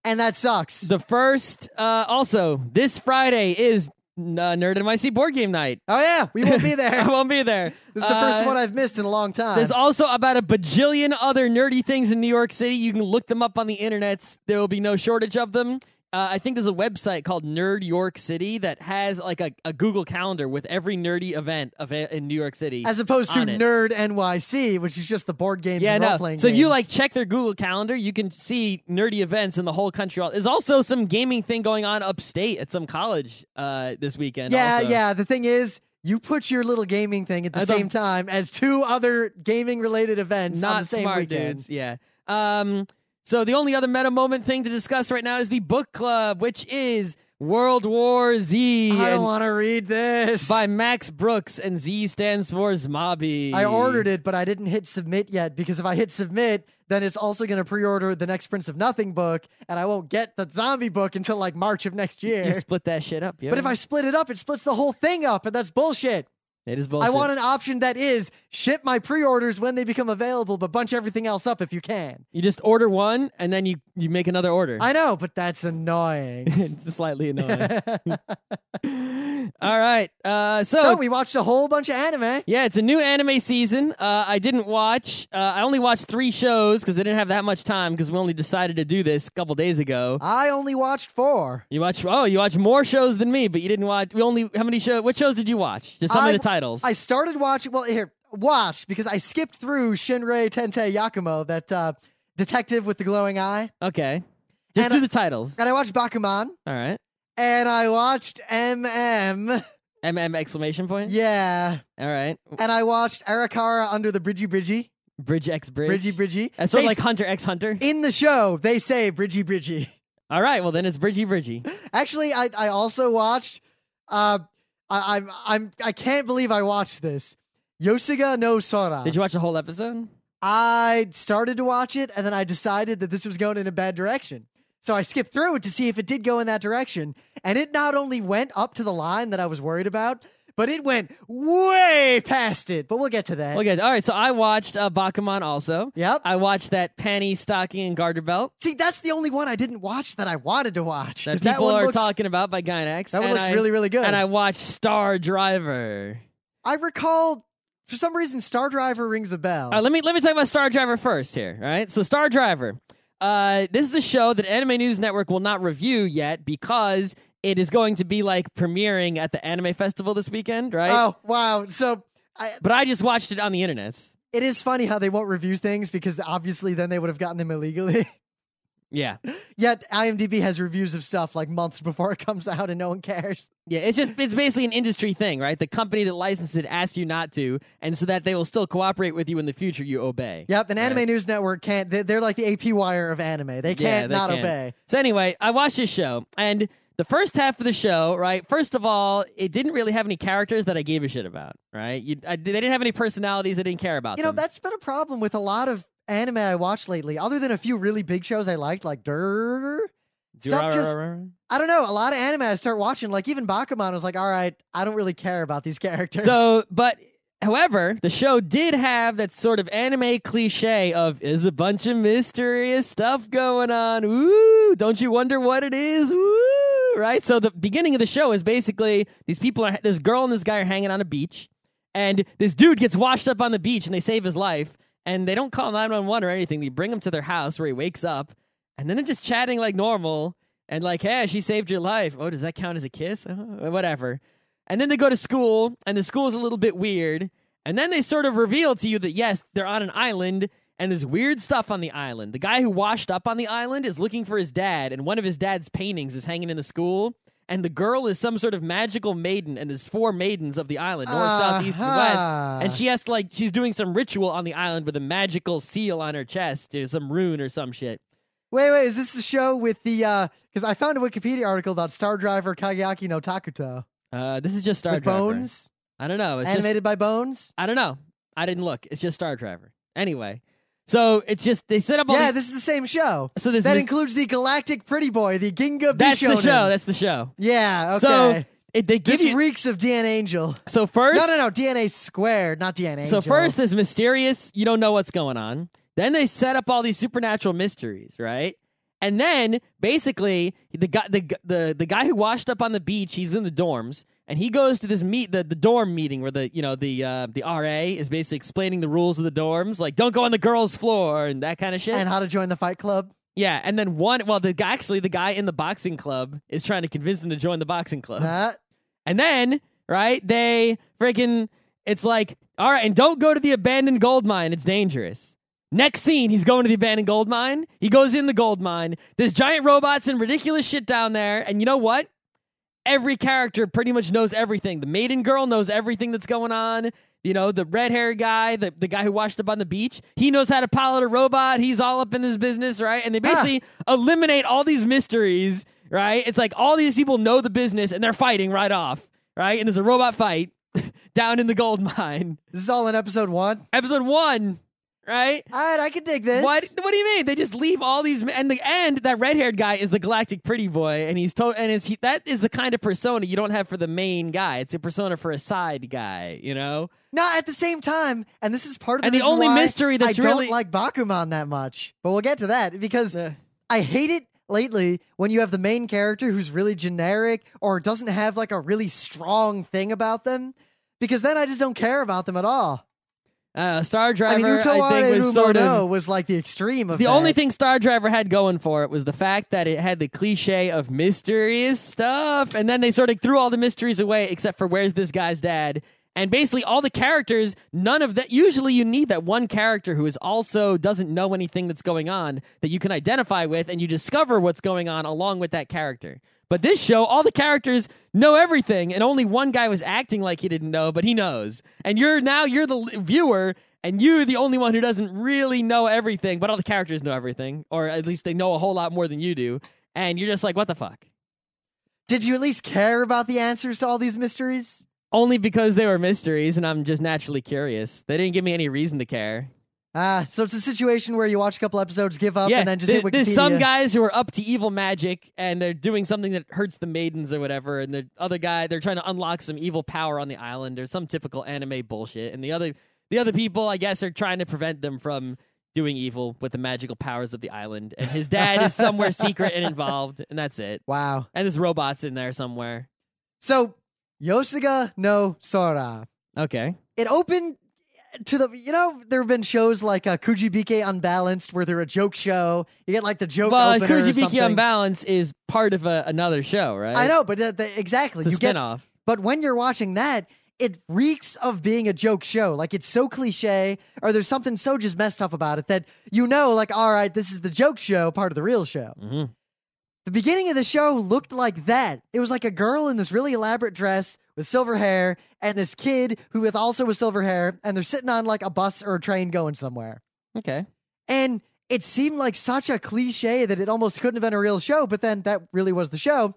and that sucks. The first, uh, also this Friday is uh, Nerd NYC board game night. Oh yeah, we won't be there. I won't be there. This is the first uh, one I've missed in a long time. There's also about a bajillion other nerdy things in New York City. You can look them up on the internets. There will be no shortage of them. Uh, I think there's a website called Nerd York City that has like a, a Google Calendar with every nerdy event of a, eh, in New York City, as opposed to it. Nerd NYC, which is just the board games. Yeah, no. So games. if you like check their Google Calendar, you can see nerdy events in the whole country. There's also some gaming thing going on upstate at some college uh, this weekend. Yeah, also. yeah. The thing is, you put your little gaming thing at the same time as two other gaming related events Not on the same smart weekend. Dudes, yeah. Um, so the only other meta moment thing to discuss right now is the book club, which is World War Z. I don't want to read this. By Max Brooks, and Z stands for zombie. I ordered it, but I didn't hit submit yet because if I hit submit, then it's also going to pre order the next Prince of Nothing book, and I won't get the zombie book until like March of next year. You split that shit up, yeah. But if I split it up, it splits the whole thing up, and that's bullshit. It is bullshit. I want an option that is ship my pre-orders when they become available, but bunch everything else up if you can. You just order one and then you you make another order. I know, but that's annoying. it's slightly annoying. All right. Uh, so, so we watched a whole bunch of anime. Yeah, it's a new anime season. Uh, I didn't watch. Uh, I only watched three shows because I didn't have that much time because we only decided to do this a couple days ago. I only watched four. You watch? Oh, you watched more shows than me, but you didn't watch. We only how many shows? What shows did you watch? Just some I, of the titles. I started watching. Well, here watch because I skipped through Shinrei Tensei Yakumo, that uh, detective with the glowing eye. Okay. Just and do I, the titles. And I watched Bakuman. All right and I watched MM. MM exclamation point? Yeah. All right. And I watched Arakara under the Bridgie Bridgie. Bridge X Bridge. Bridgie Bridgie. That's sort of like Hunter X Hunter. In the show, they say Bridgie Bridgie. All right, well then it's Bridgie Bridgie. Actually, I I also watched uh I, I'm I'm I can't believe I watched this. Yosiga no Sora. Did you watch the whole episode? I started to watch it and then I decided that this was going in a bad direction. So I skipped through it to see if it did go in that direction. And it not only went up to the line that I was worried about, but it went way past it. But we'll get to that. We'll get all right. So I watched uh, Bakuman also. Yep. I watched that panty stocking and garter belt. See, that's the only one I didn't watch that I wanted to watch. That people that one are looks, talking about by Gynax. That one looks I, really, really good. And I watched Star Driver. I recall for some reason Star Driver rings a bell. All right, let me let me talk about Star Driver first here. All right. So Star Driver. Uh, this is a show that Anime News Network will not review yet because it is going to be like premiering at the Anime Festival this weekend, right? Oh wow! So, I, but I just watched it on the internet. It is funny how they won't review things because obviously then they would have gotten them illegally. Yeah. Yet IMDb has reviews of stuff like months before it comes out and no one cares. Yeah, it's just it's basically an industry thing, right? The company that licensed it asks you not to, and so that they will still cooperate with you in the future, you obey. Yep, an right? anime news network can't. They're like the AP wire of anime. They can't yeah, they not can obey. So anyway, I watched this show, and the first half of the show, right? First of all, it didn't really have any characters that I gave a shit about, right? You, I, they didn't have any personalities I didn't care about. You know, that's been a problem with a lot of anime I watched lately, other than a few really big shows I liked, like Durr. Stuff just, I don't know. A lot of anime I start watching, like even Bakuman, I was like, all right, I don't really care about these characters. So, but However, the show did have that sort of anime cliche of is a bunch of mysterious stuff going on. Ooh, don't you wonder what it is? Ooh, right? So the beginning of the show is basically these people are this girl and this guy are hanging on a beach and this dude gets washed up on the beach and they save his life and they don't call 911 or anything. They bring him to their house where he wakes up, and then they're just chatting like normal and like, hey, she saved your life. Oh, does that count as a kiss? Uh-huh, uh, whatever. And then they go to school, and the school is a little bit weird. And then they sort of reveal to you that, yes, they're on an island, and there's weird stuff on the island. The guy who washed up on the island is looking for his dad, and one of his dad's paintings is hanging in the school and the girl is some sort of magical maiden, and there's four maidens of the island, north, uh-huh. south, east, and uh-huh. west. And she has to like she's doing some ritual on the island with a magical seal on her chest, or some rune or some shit. Wait, wait, is this the show with the uh because I found a Wikipedia article about Star Driver Kagayaki no Takuto. Uh this is just Star with Driver. Bones? I don't know. It's animated just, by Bones? I don't know. I didn't look. It's just Star Driver. Anyway. So it's just they set up all. Yeah, this is the same show. So that mis- includes the Galactic Pretty Boy, the Ginga. That's Bishonen. the show. That's the show. Yeah. Okay. So it, they give this you, reeks of DNA Angel. So first, no, no, no, DNA squared, not DNA. So first, this mysterious. You don't know what's going on. Then they set up all these supernatural mysteries, right? And then basically, the guy, the the the guy who washed up on the beach, he's in the dorms and he goes to this meet the, the dorm meeting where the you know the uh, the RA is basically explaining the rules of the dorms, like don't go on the girls' floor and that kind of shit, and how to join the fight club. Yeah, and then one well the guy actually the guy in the boxing club is trying to convince him to join the boxing club. That. And then right they freaking it's like all right and don't go to the abandoned gold mine it's dangerous. Next scene, he's going to the abandoned gold mine. He goes in the gold mine. There's giant robots and ridiculous shit down there. And you know what? every character pretty much knows everything. The maiden girl knows everything that's going on. You know, the red hair guy, the, the guy who washed up on the beach, he knows how to pilot a robot. He's all up in this business, right? And they basically eliminate all these mysteries, right? It's like all these people know the business and they're fighting right off, right? And there's a robot fight down in the gold mine. This is all in episode one? Episode one right? All right, I can dig this. What? What do you mean? They just leave all these and the end that red haired guy is the galactic pretty boy, and he's told and is he that is the kind of persona you don't have for the main guy. It's a persona for a side guy, you know. No, at the same time, and this is part of the and the only mystery that's I really... don't like Bakuman that much. But we'll get to that because uh. I hate it lately when you have the main character who's really generic or doesn't have like a really strong thing about them because then I just don't care about them at all. Uh, Star Driver, I mean, Utawada I think, was sort of, was like the extreme of the that. only thing Star Driver had going for it was the fact that it had the cliche of mysterious stuff, and then they sort of threw all the mysteries away except for where's this guy's dad, and basically all the characters, none of that. Usually, you need that one character who is also doesn't know anything that's going on that you can identify with, and you discover what's going on along with that character. But this show, all the characters know everything, and only one guy was acting like he didn't know, but he knows. And you're now you're the viewer, and you're the only one who doesn't really know everything, but all the characters know everything, or at least they know a whole lot more than you do. And you're just like, what the fuck? Did you at least care about the answers to all these mysteries? Only because they were mysteries, and I'm just naturally curious. They didn't give me any reason to care. Ah, so it's a situation where you watch a couple episodes, give up, yeah, and then just hit Wikipedia. There's some guys who are up to evil magic and they're doing something that hurts the maidens or whatever, and the other guy they're trying to unlock some evil power on the island or some typical anime bullshit, and the other the other people, I guess, are trying to prevent them from doing evil with the magical powers of the island. And his dad is somewhere secret and involved, and that's it. Wow. And there's robots in there somewhere. So Yosuga no Sora. Okay. It opened to the you know there have been shows like uh, Kujibike Unbalanced where they're a joke show. You get like the joke. Well, Kujibike Unbalanced is part of a, another show, right? I know, but the, exactly it's you get off. But when you're watching that, it reeks of being a joke show. Like it's so cliche, or there's something so just messed up about it that you know, like, all right, this is the joke show, part of the real show. Mm -hmm. The beginning of the show looked like that. It was like a girl in this really elaborate dress with silver hair and this kid who with also with silver hair and they're sitting on like a bus or a train going somewhere. Okay. And it seemed like such a cliche that it almost couldn't have been a real show, but then that really was the show.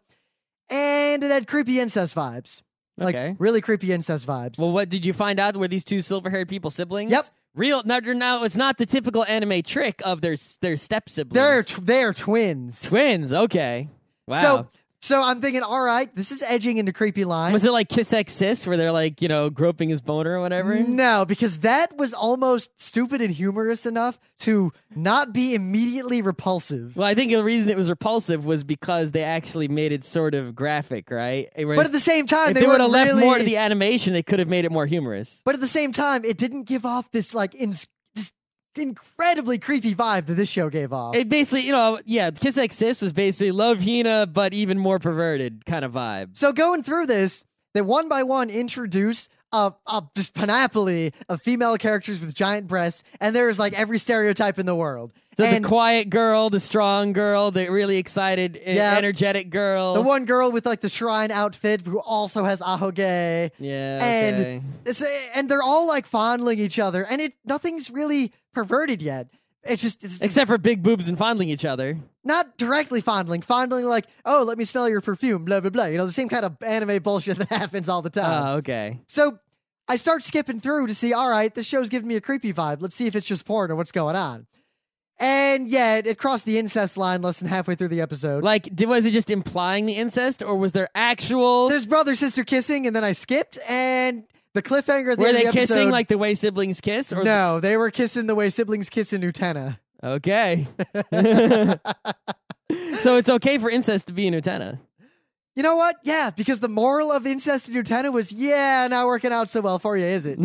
And it had creepy incest vibes. Like okay. really creepy incest vibes. Well, what did you find out? Were these two silver haired people siblings? Yep real now, now it's not the typical anime trick of their their step siblings. They're tw- they're twins. Twins, okay. Wow. So so I'm thinking, all right, this is edging into creepy lines. Was it like Kiss X Sis, where they're like, you know, groping his boner or whatever? No, because that was almost stupid and humorous enough to not be immediately repulsive. Well, I think the reason it was repulsive was because they actually made it sort of graphic, right? Whereas but at the same time, they, they would have left really... more to the animation, they could have made it more humorous. But at the same time, it didn't give off this like ins incredibly creepy vibe that this show gave off. It basically, you know, yeah, Kiss X Sis was basically Love Hina, but even more perverted kind of vibe. So going through this, they one by one introduce a, a just panoply of female characters with giant breasts, and there is like every stereotype in the world the quiet girl, the strong girl, the really excited, yeah, energetic girl, the one girl with like the shrine outfit who also has ahoge. Yeah, okay. and and they're all like fondling each other, and it nothing's really perverted yet. It's just it's, except for big boobs and fondling each other. Not directly fondling, fondling like, oh, let me smell your perfume, blah blah blah. You know, the same kind of anime bullshit that happens all the time. Oh, okay. So I start skipping through to see, all right, this show's giving me a creepy vibe. Let's see if it's just porn or what's going on. And yeah, it, crossed the incest line less than halfway through the episode. Like, did, was it just implying the incest, or was there actual? There's brother sister kissing, and then I skipped, and the cliffhanger. At the were end they of the kissing episode, like the way siblings kiss? Or no, they were kissing the way siblings kiss in Utena. Okay. so it's okay for incest to be in Utena. You know what? Yeah, because the moral of incest in Utena was, yeah, not working out so well for you, is it?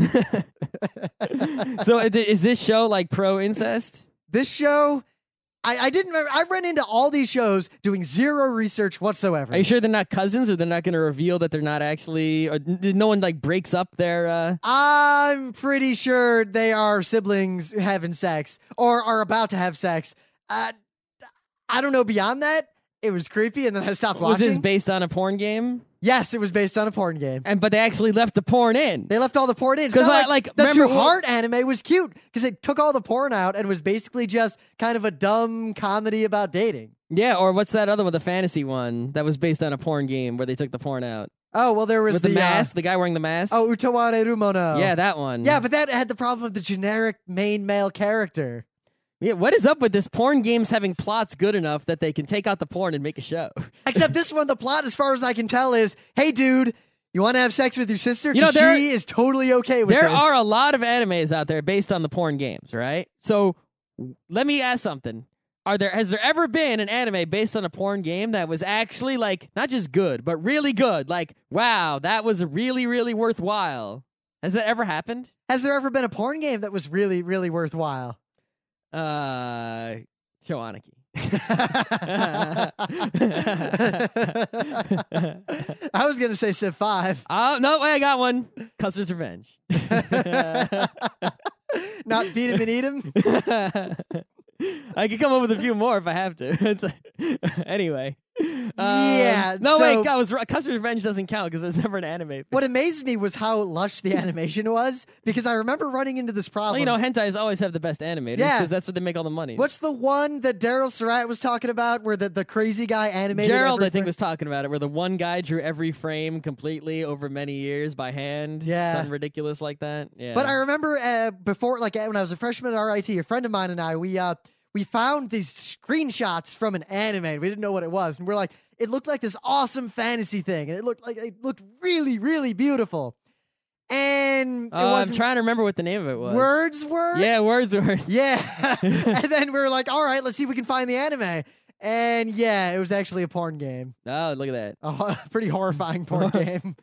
so is this show like pro incest? This show, I, I didn't remember. I ran into all these shows doing zero research whatsoever. Are you sure they're not cousins, or they're not going to reveal that they're not actually, or no one like breaks up their? Uh... I'm pretty sure they are siblings having sex or are about to have sex. Uh, I don't know beyond that it was creepy, and then I stopped watching. Was this based on a porn game? Yes, it was based on a porn game. And but they actually left the porn in. They left all the porn in. Because like, like the Two Heart anime was cute because it took all the porn out and was basically just kind of a dumb comedy about dating. Yeah, or what's that other one, the fantasy one that was based on a porn game where they took the porn out. Oh well, there was With the, the uh, mask, uh, the guy wearing the mask. Oh, Utaware Rumono. Yeah, that one. Yeah, but that had the problem of the generic main male character. Yeah, what is up with this porn games having plots good enough that they can take out the porn and make a show? Except this one, the plot, as far as I can tell, is hey, dude, you want to have sex with your sister? You know, there, she is totally okay with there There are a lot of animes out there based on the porn games, right? So let me ask something. Are there has there ever been an anime based on a porn game that was actually like not just good, but really good? Like, wow, that was really, really worthwhile. Has that ever happened? Has there ever been a porn game that was really, really worthwhile? Uh, Shawanaki. I was gonna say Civ Five. Oh no! way! I got one. Custer's Revenge. Not beat him and eat him. I could come up with a few more if I have to. Like, anyway, um, yeah. No, so, wait. I was Custer's Revenge doesn't count because there's never an anime. What amazed me was how lush the animation was because I remember running into this problem. Well, you know, hentais always have the best animators yeah. because that's where they make all the money. What's the one that Daryl Surratt was talking about where the, the crazy guy animated? Gerald, I think, was talking about it where the one guy drew every frame completely over many years by hand. Yeah. Something ridiculous like that. Yeah. But I remember uh, before, like when I was a freshman at RIT, a friend of mine and I, we uh, we found these screenshots from an anime. We didn't know what it was, and we're like, it looked like this awesome fantasy thing, and it looked like it looked really, really beautiful. And uh, I'm trying to remember what the name of it was. Wordsworth. Yeah, Wordsworth. Yeah. and then we are like, all right, let's see if we can find the anime. And yeah, it was actually a porn game. Oh, look at that! A ho- pretty horrifying porn game.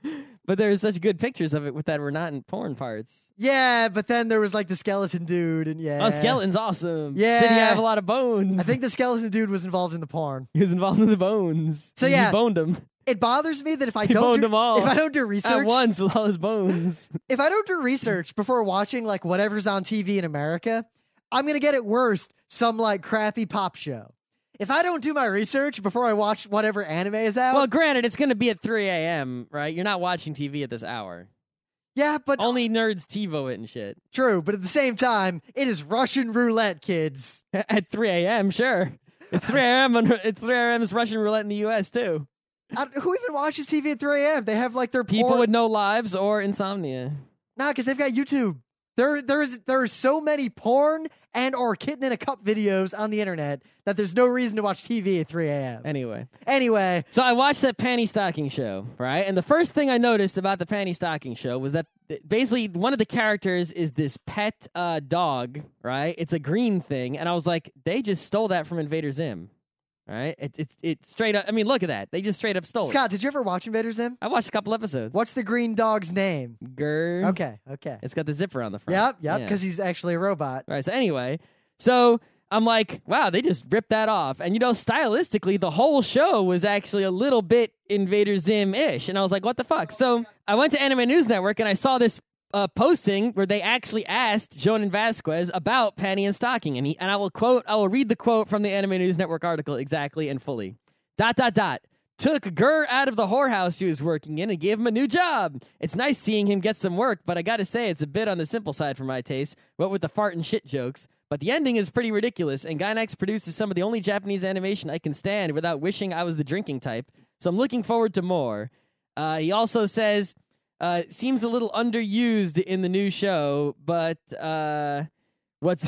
But there such good pictures of it with that were not in porn parts. Yeah, but then there was like the skeleton dude, and yeah. Oh, skeleton's awesome. Yeah. Did he have a lot of bones? I think the skeleton dude was involved in the porn. He was involved in the bones. So yeah, he boned him. It bothers me that if I don't do, them all if I don't do research at once with all his bones. if I don't do research before watching like whatever's on TV in America, I'm gonna get it worst some like crappy pop show if I don't do my research before I watch whatever anime is out. Well, granted, it's going to be at 3 a.m., right? You're not watching TV at this hour. Yeah, but only nerds TiVo it and shit. True, but at the same time, it is Russian roulette, kids. At 3 a.m., sure. It's 3 a.m. On, it's 3 a.m.'s Russian roulette in the U.S. too. I, who even watches TV at 3 a.m.? They have like their people porn. with no lives or insomnia. Nah, because they've got YouTube. There, there's are so many porn and or kitten in a cup videos on the internet that there's no reason to watch TV at 3 a.m. Anyway, anyway, so I watched that panty stocking show, right? And the first thing I noticed about the panty stocking show was that basically one of the characters is this pet uh, dog, right? It's a green thing, and I was like, they just stole that from Invader Zim. Right, it's it's straight up. I mean, look at that. They just straight up stole. it. Scott, did you ever watch Invader Zim? I watched a couple episodes. What's the green dog's name? Gurr. Okay, okay. It's got the zipper on the front. Yep, yep. Yeah. Because he's actually a robot. All right. So anyway, so I'm like, wow, they just ripped that off. And you know, stylistically, the whole show was actually a little bit Invader Zim ish. And I was like, what the fuck? So I went to Anime News Network and I saw this uh, posting where they actually asked Jonan Vasquez about panty and stocking, and he and I will quote, I will read the quote from the Anime News Network article exactly and fully. Dot dot dot took Gurr out of the whorehouse he was working in and gave him a new job. It's nice seeing him get some work, but I gotta say, it's a bit on the simple side for my taste, what with the fart and shit jokes. But the ending is pretty ridiculous, and Gainax produces some of the only Japanese animation I can stand without wishing I was the drinking type, so I'm looking forward to more. Uh, he also says, uh, seems a little underused in the new show, but uh, what's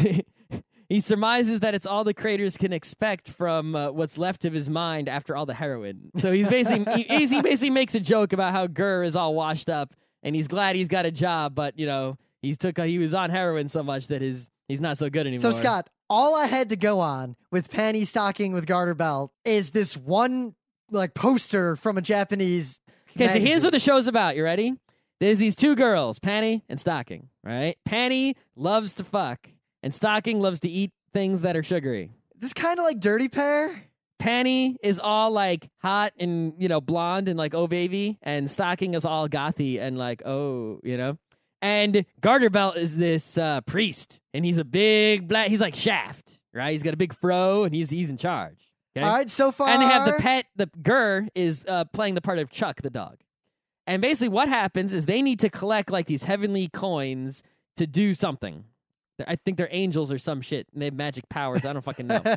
he surmises that it's all the creators can expect from uh, what's left of his mind after all the heroin. So he's basically he, he, basically makes a joke about how Gurr is all washed up and he's glad he's got a job, but you know he's took he was on heroin so much that his he's not so good anymore. So Scott, all I had to go on with panty stocking with garter belt is this one like poster from a Japanese. Okay, so here's what the show's about. You ready? There's these two girls, Panny and Stocking, right? Panny loves to fuck, and Stocking loves to eat things that are sugary. This kind of like Dirty Pair. Panny is all like hot and you know blonde and like oh baby, and Stocking is all gothy and like oh you know. And Garterbelt is this uh, priest, and he's a big black. He's like Shaft, right? He's got a big fro, and he's he's in charge. Okay? All right, so far. And they have the pet. The Gurr is uh, playing the part of Chuck, the dog. And basically, what happens is they need to collect like these heavenly coins to do something. I think they're angels or some shit. And they have magic powers. I don't fucking know.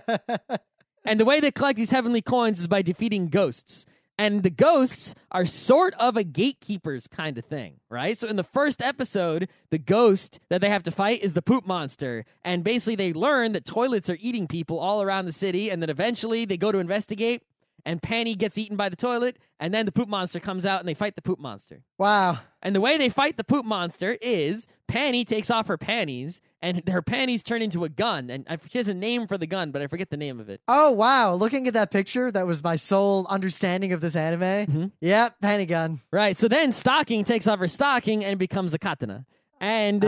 and the way they collect these heavenly coins is by defeating ghosts. And the ghosts are sort of a gatekeepers kind of thing, right? So in the first episode, the ghost that they have to fight is the poop monster. And basically, they learn that toilets are eating people all around the city. And then eventually, they go to investigate and Panny gets eaten by the toilet, and then the poop monster comes out and they fight the poop monster. Wow. And the way they fight the poop monster is Panny takes off her panties, and her panties turn into a gun. And she has a name for the gun, but I forget the name of it. Oh, wow. Looking at that picture, that was my sole understanding of this anime. Mm-hmm. Yep, panty gun. Right. So then Stocking takes off her stocking and becomes a katana. And.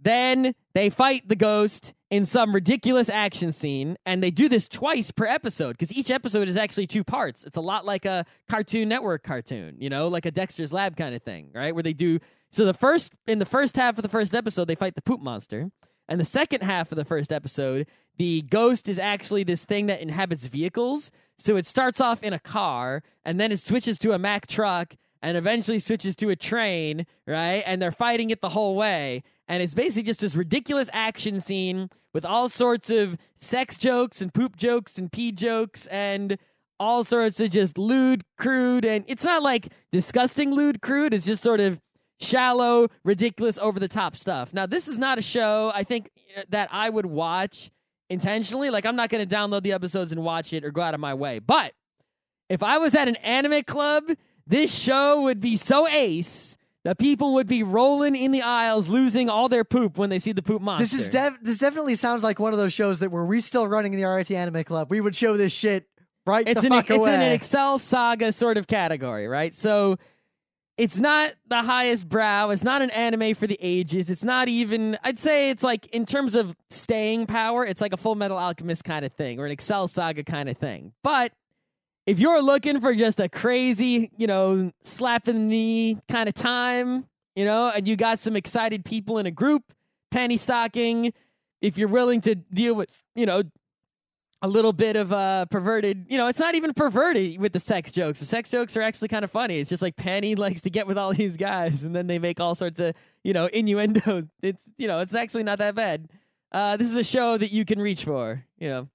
Then they fight the ghost in some ridiculous action scene, and they do this twice per episode because each episode is actually two parts. It's a lot like a Cartoon Network cartoon, you know, like a Dexter's Lab kind of thing, right? Where they do so the first in the first half of the first episode they fight the poop monster, and the second half of the first episode the ghost is actually this thing that inhabits vehicles. So it starts off in a car, and then it switches to a Mack truck, and eventually switches to a train, right? And they're fighting it the whole way and it's basically just this ridiculous action scene with all sorts of sex jokes and poop jokes and pee jokes and all sorts of just lewd, crude, and it's not like disgusting lewd, crude. It's just sort of shallow, ridiculous, over the top stuff. Now, this is not a show I think uh, that I would watch intentionally. Like, I'm not going to download the episodes and watch it or go out of my way. But if I was at an anime club, this show would be so ace the people would be rolling in the aisles, losing all their poop when they see the poop monster. This is def- this definitely sounds like one of those shows that were we still running in the RIT Anime Club, we would show this shit right it's the an, fuck It's away. in an Excel saga sort of category, right? So it's not the highest brow. It's not an anime for the ages. It's not even, I'd say it's like, in terms of staying power, it's like a Full Metal Alchemist kind of thing or an Excel Saga kind of thing. But if you're looking for just a crazy, you know, slap in the knee kind of time, you know, and you got some excited people in a group, penny stocking, if you're willing to deal with, you know, a little bit of a uh, perverted, you know, it's not even perverted with the sex jokes. The sex jokes are actually kind of funny. It's just like Penny likes to get with all these guys and then they make all sorts of, you know, innuendo. It's, you know, it's actually not that bad. Uh this is a show that you can reach for, you know.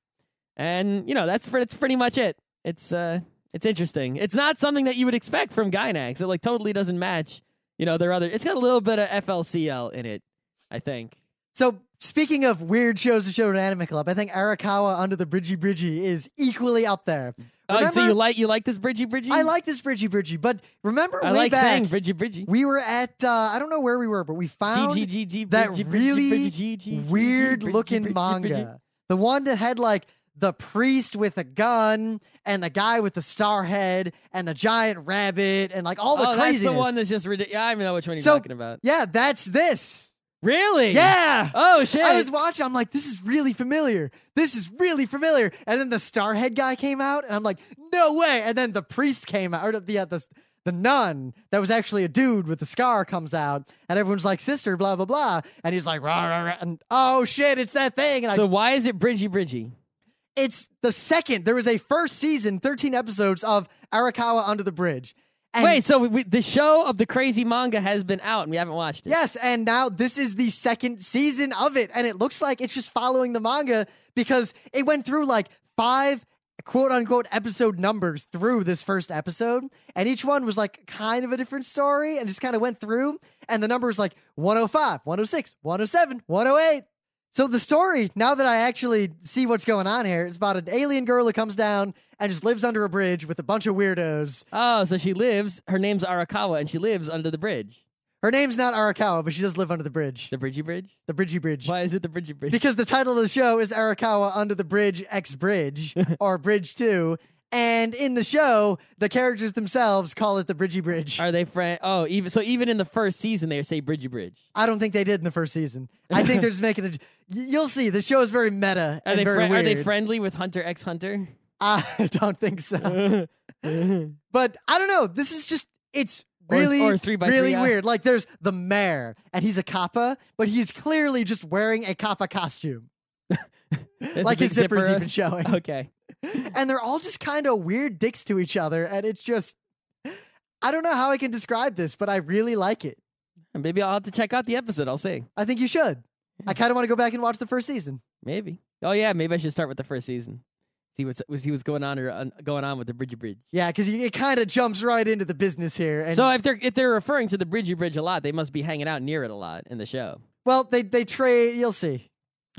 And, you know, that's that's pretty much it it's uh it's interesting. It's not something that you would expect from Gynax. It like totally doesn't match. You know, their other. It's got a little bit of FLCL in it, I think. So speaking of weird shows to show an Anime Club, I think Arakawa Under the Bridgie Bridgie is equally up there. Remember, oh, so you like you like this Bridgie Bridgie? I like this Bridgie Bridgie, but remember I way like back, saying Bridgie. We were at uh, I don't know where we were, but we found G-G-G-G, that really weird looking manga, the one that had like the priest with a gun and the guy with the star head and the giant rabbit and like all the oh, craziness. That's the one that's just ridiculous. Yeah, I know which one you're so, talking about. Yeah, that's this. Really? Yeah. Oh shit. I was watching. I'm like, this is really familiar. This is really familiar. And then the star head guy came out, and I'm like, no way. And then the priest came out, or the yeah, uh, the the nun that was actually a dude with the scar comes out, and everyone's like, "Sister, blah blah blah," and he's like, rah, rah, rah, and oh shit, it's that thing. And so I, why is it Bridgie Bridgie? it's the second. There was a first season, 13 episodes of Arakawa Under the Bridge. And Wait, so we, the show of the crazy manga has been out and we haven't watched it. Yes, and now this is the second season of it. And it looks like it's just following the manga because it went through like five quote unquote episode numbers through this first episode. And each one was like kind of a different story and just kind of went through. And the number was like 105, 106, 107, 108. So the story, now that I actually see what's going on here, is about an alien girl who comes down and just lives under a bridge with a bunch of weirdos. Oh, so she lives. Her name's Arakawa, and she lives under the bridge. Her name's not Arakawa, but she does live under the bridge. The Bridgy Bridge? The Bridgy Bridge. Why is it the Bridgy Bridge? Because the title of the show is Arakawa Under the Bridge X Bridge or Bridge 2. And in the show, the characters themselves call it the Bridgie Bridge. Are they friend? Oh, even so, even in the first season, they say Bridgie Bridge. I don't think they did in the first season. I think they're just making it. You'll see. The show is very meta. Are they fri- are they friendly with Hunter X Hunter? I don't think so. but I don't know. This is just it's really or, or three by really three, yeah. weird. Like there's the mayor and he's a kappa, but he's clearly just wearing a kappa costume. like his zipper's even showing. Okay. and they're all just kind of weird dicks to each other. And it's just, I don't know how I can describe this, but I really like it. And maybe I'll have to check out the episode. I'll see. I think you should. I kind of want to go back and watch the first season. Maybe. Oh yeah, maybe I should start with the first season. See what's was he was going on or uh, going on with the Bridgie Bridge. Yeah, because it kind of jumps right into the business here. so if they're if they're referring to the Bridgie Bridge a lot, they must be hanging out near it a lot in the show. Well, they they trade. You'll see.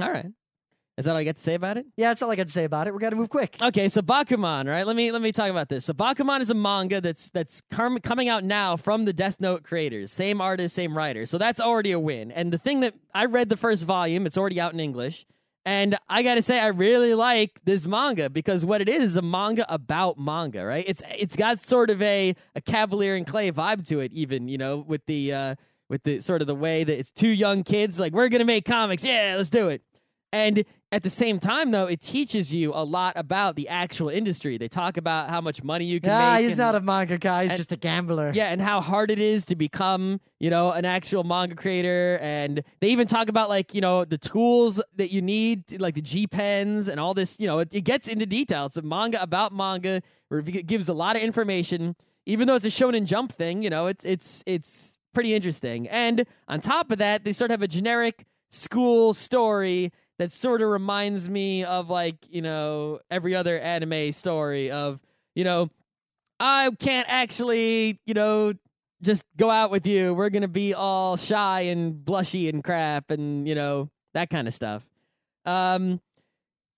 All right. Is that all I got to say about it? Yeah, that's all I got to say about it. We got to move quick. Okay, so Bakuman, right? Let me let me talk about this. So Bakuman is a manga that's that's coming out now from the Death Note creators, same artist, same writer. So that's already a win. And the thing that I read the first volume, it's already out in English, and I got to say I really like this manga because what it is is a manga about manga, right? It's it's got sort of a a Cavalier and Clay vibe to it, even you know with the. uh with the sort of the way that it's two young kids like we're gonna make comics yeah let's do it and at the same time, though, it teaches you a lot about the actual industry. They talk about how much money you can nah, make. he's and, not a manga guy. He's and, just a gambler. Yeah, and how hard it is to become, you know, an actual manga creator. And they even talk about, like, you know, the tools that you need, like the G pens and all this. You know, it, it gets into detail. It's a manga about manga. It gives a lot of information. Even though it's a Shonen Jump thing, you know, it's it's it's pretty interesting. And on top of that, they sort of have a generic school story that sort of reminds me of like you know every other anime story of you know I can't actually you know just go out with you. We're gonna be all shy and blushy and crap and you know that kind of stuff. Um,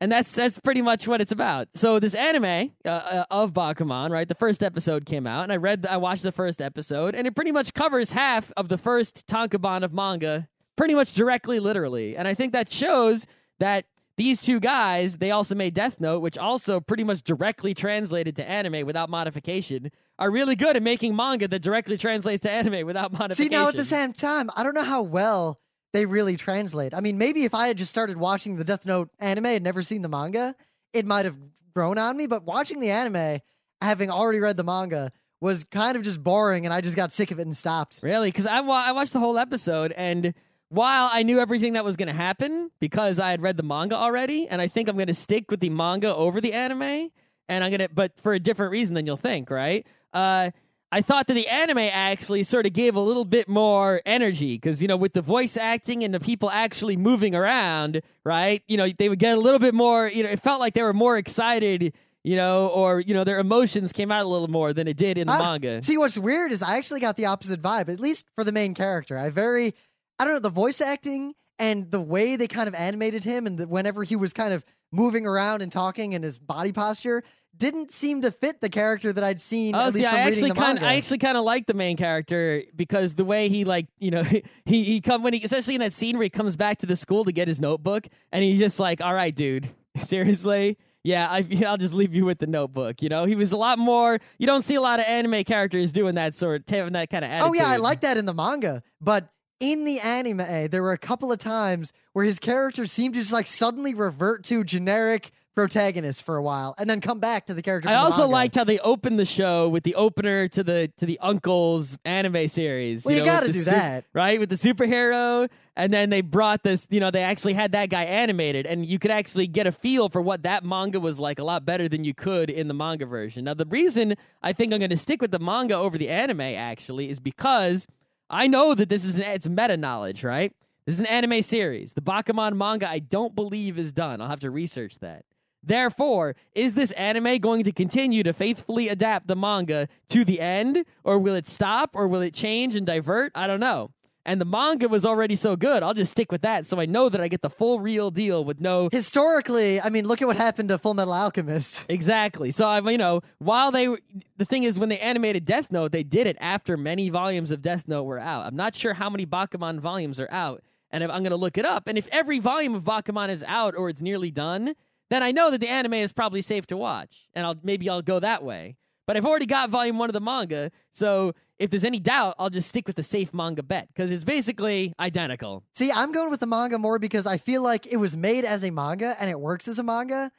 and that's that's pretty much what it's about. So this anime uh, uh, of Bakuman, right? The first episode came out, and I read, I watched the first episode, and it pretty much covers half of the first tankobon of manga pretty much directly, literally. And I think that shows that these two guys, they also made Death Note, which also pretty much directly translated to anime without modification, are really good at making manga that directly translates to anime without modification. See, now at the same time, I don't know how well they really translate. I mean, maybe if I had just started watching the Death Note anime and never seen the manga, it might have grown on me. But watching the anime, having already read the manga, was kind of just boring, and I just got sick of it and stopped. Really? Because I, wa- I watched the whole episode and while I knew everything that was going to happen because I had read the manga already, and I think I'm going to stick with the manga over the anime, and I'm going to, but for a different reason than you'll think, right? Uh, I thought that the anime actually sort of gave a little bit more energy because, you know, with the voice acting and the people actually moving around, right? You know, they would get a little bit more, you know, it felt like they were more excited you know, or you know, their emotions came out a little more than it did in the I, manga. See, what's weird is I actually got the opposite vibe, at least for the main character. I very I don't know, the voice acting and the way they kind of animated him and the, whenever he was kind of moving around and talking and his body posture didn't seem to fit the character that I'd seen. Oh, see, I actually kind I actually kind of like the main character because the way he like you know he he come when he especially in that scene where he comes back to the school to get his notebook and he's just like, all right, dude, seriously. Yeah, I, will just leave you with the notebook. You know, he was a lot more. You don't see a lot of anime characters doing that sort, having that kind of attitude. Oh yeah, I like that in the manga, but in the anime, there were a couple of times where his character seemed to just like suddenly revert to generic protagonist for a while and then come back to the character. I also liked how they opened the show with the opener to the to the uncle's anime series. Well, you, you know, gotta do su- that, right? With the superhero, and then they brought this. You know, they actually had that guy animated, and you could actually get a feel for what that manga was like a lot better than you could in the manga version. Now, the reason I think I'm going to stick with the manga over the anime actually is because I know that this is an, it's meta knowledge, right? This is an anime series. The Bakuman manga, I don't believe, is done. I'll have to research that. Therefore, is this anime going to continue to faithfully adapt the manga to the end, or will it stop, or will it change and divert? I don't know and the manga was already so good. I'll just stick with that, so I know that I get the full real deal with no. Historically, I mean, look at what happened to Full Metal Alchemist. Exactly. So I, you know, while they, the thing is, when they animated Death Note, they did it after many volumes of Death Note were out. I'm not sure how many Bakuman volumes are out, and I'm going to look it up. And if every volume of Bakuman is out or it's nearly done, then I know that the anime is probably safe to watch, and I'll maybe I'll go that way. But I've already got volume one of the manga, so if there's any doubt, I'll just stick with the safe manga bet because it's basically identical. See, I'm going with the manga more because I feel like it was made as a manga and it works as a manga.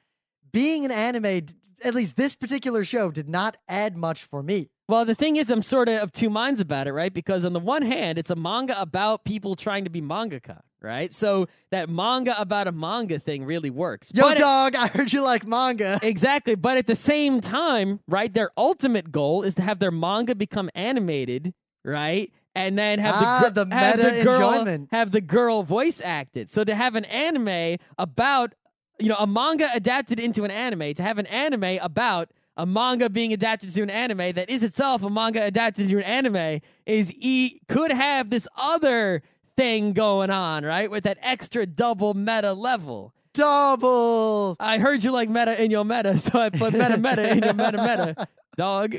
Being an anime, at least this particular show, did not add much for me. Well, the thing is, I'm sort of of two minds about it, right? Because on the one hand, it's a manga about people trying to be mangaka right? So that manga about a manga thing really works. Yo, but dog, it, I heard you like manga. Exactly. But at the same time, right, their ultimate goal is to have their manga become animated, right? And then have ah, the, the have the girl, enjoyment. have the girl voice acted. So to have an anime about, you know, a manga adapted into an anime, to have an anime about a manga being adapted to an anime that is itself a manga adapted to an anime is e could have this other thing going on, right? With that extra double meta level. Double. I heard you like meta in your meta, so I put meta meta in your meta meta. Dog.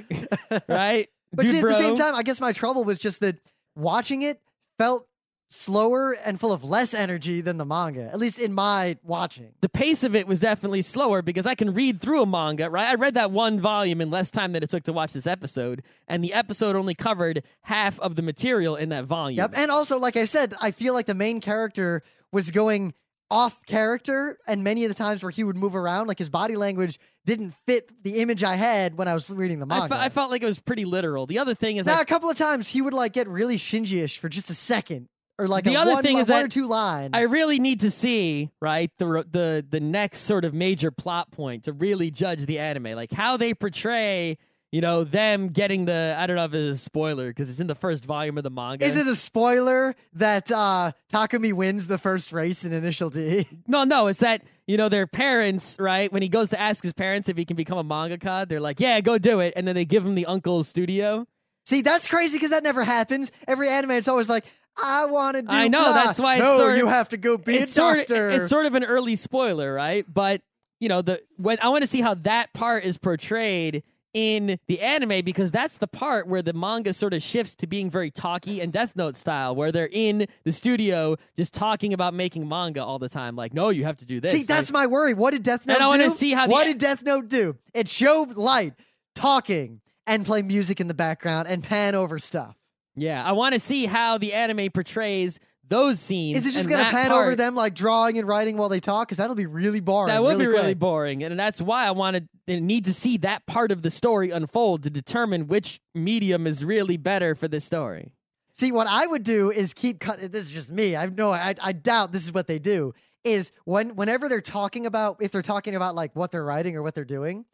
right? But Dude, see, at bro. the same time, I guess my trouble was just that watching it felt slower and full of less energy than the manga, at least in my watching. The pace of it was definitely slower because I can read through a manga, right? I read that one volume in less time than it took to watch this episode, and the episode only covered half of the material in that volume. Yep. And also, like I said, I feel like the main character was going off character and many of the times where he would move around like his body language didn't fit the image i had when i was reading the manga I, fe- I felt like it was pretty literal the other thing is now, I- a couple of times he would like get really shinji-ish for just a second or like the other one, thing is one that or two lines. I really need to see right the the the next sort of major plot point to really judge the anime, like how they portray. You know them getting the I don't know if it's a spoiler because it's in the first volume of the manga. Is it a spoiler that uh, Takumi wins the first race in Initial D? No, no, it's that you know their parents, right? When he goes to ask his parents if he can become a mangaka, they're like, "Yeah, go do it," and then they give him the uncle's studio. See, that's crazy because that never happens. Every anime, it's always like, I want to do. I know blah. that's why. It's no, sort of, you have to go be it's a sort doctor. Of, it's sort of an early spoiler, right? But you know the when I want to see how that part is portrayed in the anime because that's the part where the manga sort of shifts to being very talky and Death Note style, where they're in the studio just talking about making manga all the time. Like, no, you have to do this. See, that's like, my worry. What did Death Note? And I want to see how. What did Death Note do? It showed light, talking, and play music in the background and pan over stuff. Yeah, I want to see how the anime portrays those scenes. Is it just going to pan part, over them like drawing and writing while they talk? Because that'll be really boring. That would really be quick. really boring, and that's why I wanted to need to see that part of the story unfold to determine which medium is really better for this story. See, what I would do is keep cutting. This is just me. I know. I, I doubt this is what they do. Is when whenever they're talking about if they're talking about like what they're writing or what they're doing,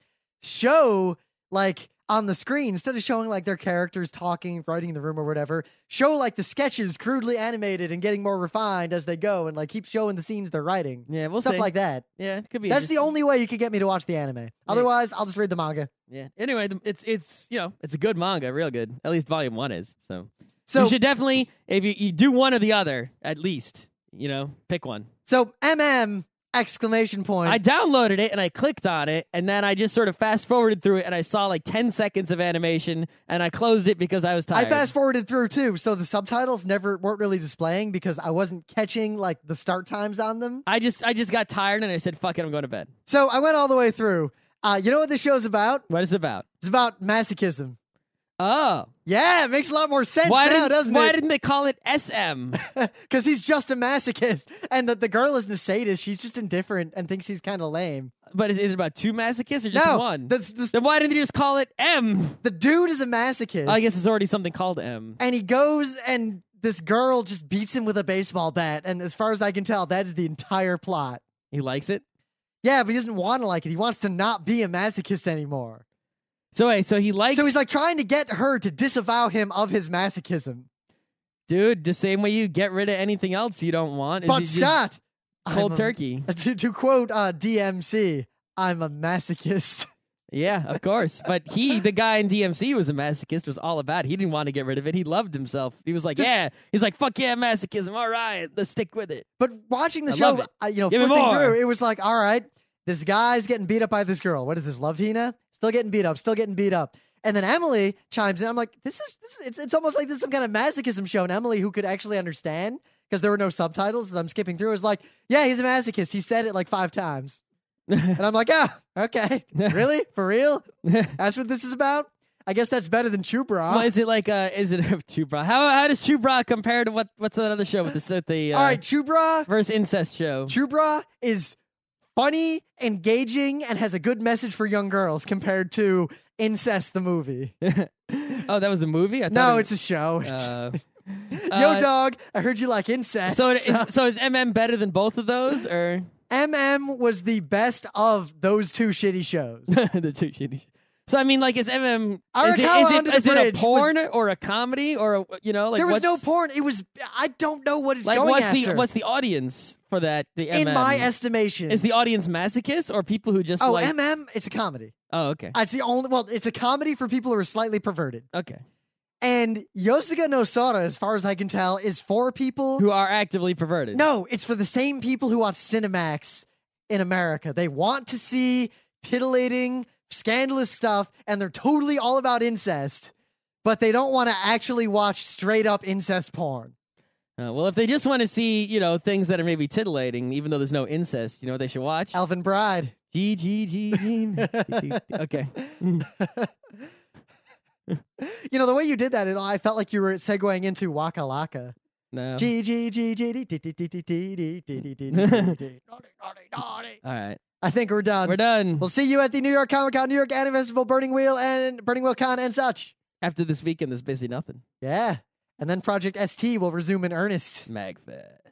show like on the screen instead of showing like their characters talking, writing the room or whatever. Show like the sketches crudely animated and getting more refined as they go, and like keep showing the scenes they're writing. Yeah, we'll stuff see. like that. Yeah, could be. That's the only way you could get me to watch the anime. Yeah. Otherwise, I'll just read the manga. Yeah. Anyway, it's it's you know it's a good manga, real good. At least volume one is. So so you should definitely if you, you do one or the other at least you know pick one. So MM exclamation point. I downloaded it and I clicked on it, and then I just sort of fast forwarded through it, and I saw like ten seconds of animation, and I closed it because I was tired. I fast forwarded through too, so the subtitles never weren't really displaying because I wasn't catching like the start times on them. I just I just got tired and I said, "Fuck it, I'm going to bed." So I went all the way through. Uh, you know what the is about? What is it about? It's about masochism. Oh. Yeah, it makes a lot more sense why now, doesn't why it? Why didn't they call it SM? Because he's just a masochist. And the, the girl isn't a sadist. She's just indifferent and thinks he's kind of lame. But is it about two masochists or just no, one? This, then why didn't they just call it M? The dude is a masochist. I guess it's already something called M. And he goes and this girl just beats him with a baseball bat. And as far as I can tell, that is the entire plot. He likes it? Yeah, but he doesn't want to like it. He wants to not be a masochist anymore. So wait, so he likes. So he's like trying to get her to disavow him of his masochism. Dude, the same way you get rid of anything else you don't want. but Scott, cold a, turkey. To, to quote uh, DMC, I'm a masochist. Yeah, of course. But he, the guy in DMC, was a masochist. Was all about. It. He didn't want to get rid of it. He loved himself. He was like, Just, yeah. He's like, fuck yeah, masochism. All right, let's stick with it. But watching the I show, you know, Give flipping through, it was like, all right, this guy's getting beat up by this girl. What is this, Love Hina? Still getting beat up, still getting beat up. And then Emily chimes in. I'm like, this is, this is it's, it's almost like this is some kind of masochism show. And Emily, who could actually understand because there were no subtitles as I'm skipping through, is like, yeah, he's a masochist. He said it like five times. and I'm like, ah, oh, okay. really? For real? That's what this is about? I guess that's better than Chubra. Well, is it like, uh, is it Chubra? How, how does Chubra compare to what, what's that other show with the, the uh, All right, Chubra. Versus Incest Show. Chubra is funny, engaging, and has a good message for young girls compared to Incest the movie. oh, that was a movie? I no, it was, it's a show. Uh, Yo, uh, dog, I heard you like incest. So, so. Is, so is MM better than both of those, or? MM was the best of those two shitty shows. the two shitty. So I mean, like, is MM is it, is it, is it a porn was, or a comedy or a, you know, like there was no porn. It was I don't know what it's like, going what's after. The, what's the audience for that? The in my estimation, is the audience masochists or people who just oh like... MM? It's a comedy. Oh, okay. It's the only well, it's a comedy for people who are slightly perverted. Okay. And Yosuga no Sora, as far as I can tell, is for people who are actively perverted. No, it's for the same people who watch Cinemax in America. They want to see titillating scandalous stuff and they're totally all about incest, but they don't want to actually watch straight up incest porn. Uh, well, if they just want to see, you know, things that are maybe titillating, even though there's no incest, you know what they should watch? Alvin Bride. G G G. Okay. you know the way you did that, it I felt like you were segueing into Waka Laka. No. I think we're done. We're done. We'll see you at the New York Comic Con, New York Anime Festival, Burning Wheel and Burning Wheel Con and such. After this weekend, there's basically nothing. Yeah. And then Project ST will resume in earnest. MagFest.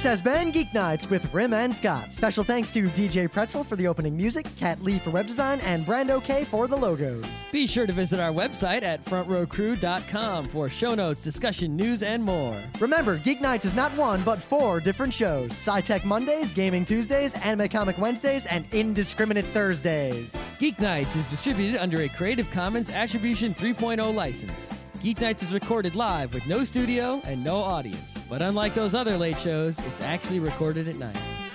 This has been Geek Nights with Rim and Scott. Special thanks to DJ Pretzel for the opening music, Cat Lee for web design, and Brando K for the logos. Be sure to visit our website at frontrowcrew.com for show notes, discussion, news, and more. Remember, Geek Nights is not one, but four different shows SciTech Mondays, Gaming Tuesdays, Anime Comic Wednesdays, and Indiscriminate Thursdays. Geek Nights is distributed under a Creative Commons Attribution 3.0 license. Geek Nights is recorded live with no studio and no audience. But unlike those other late shows, it's actually recorded at night.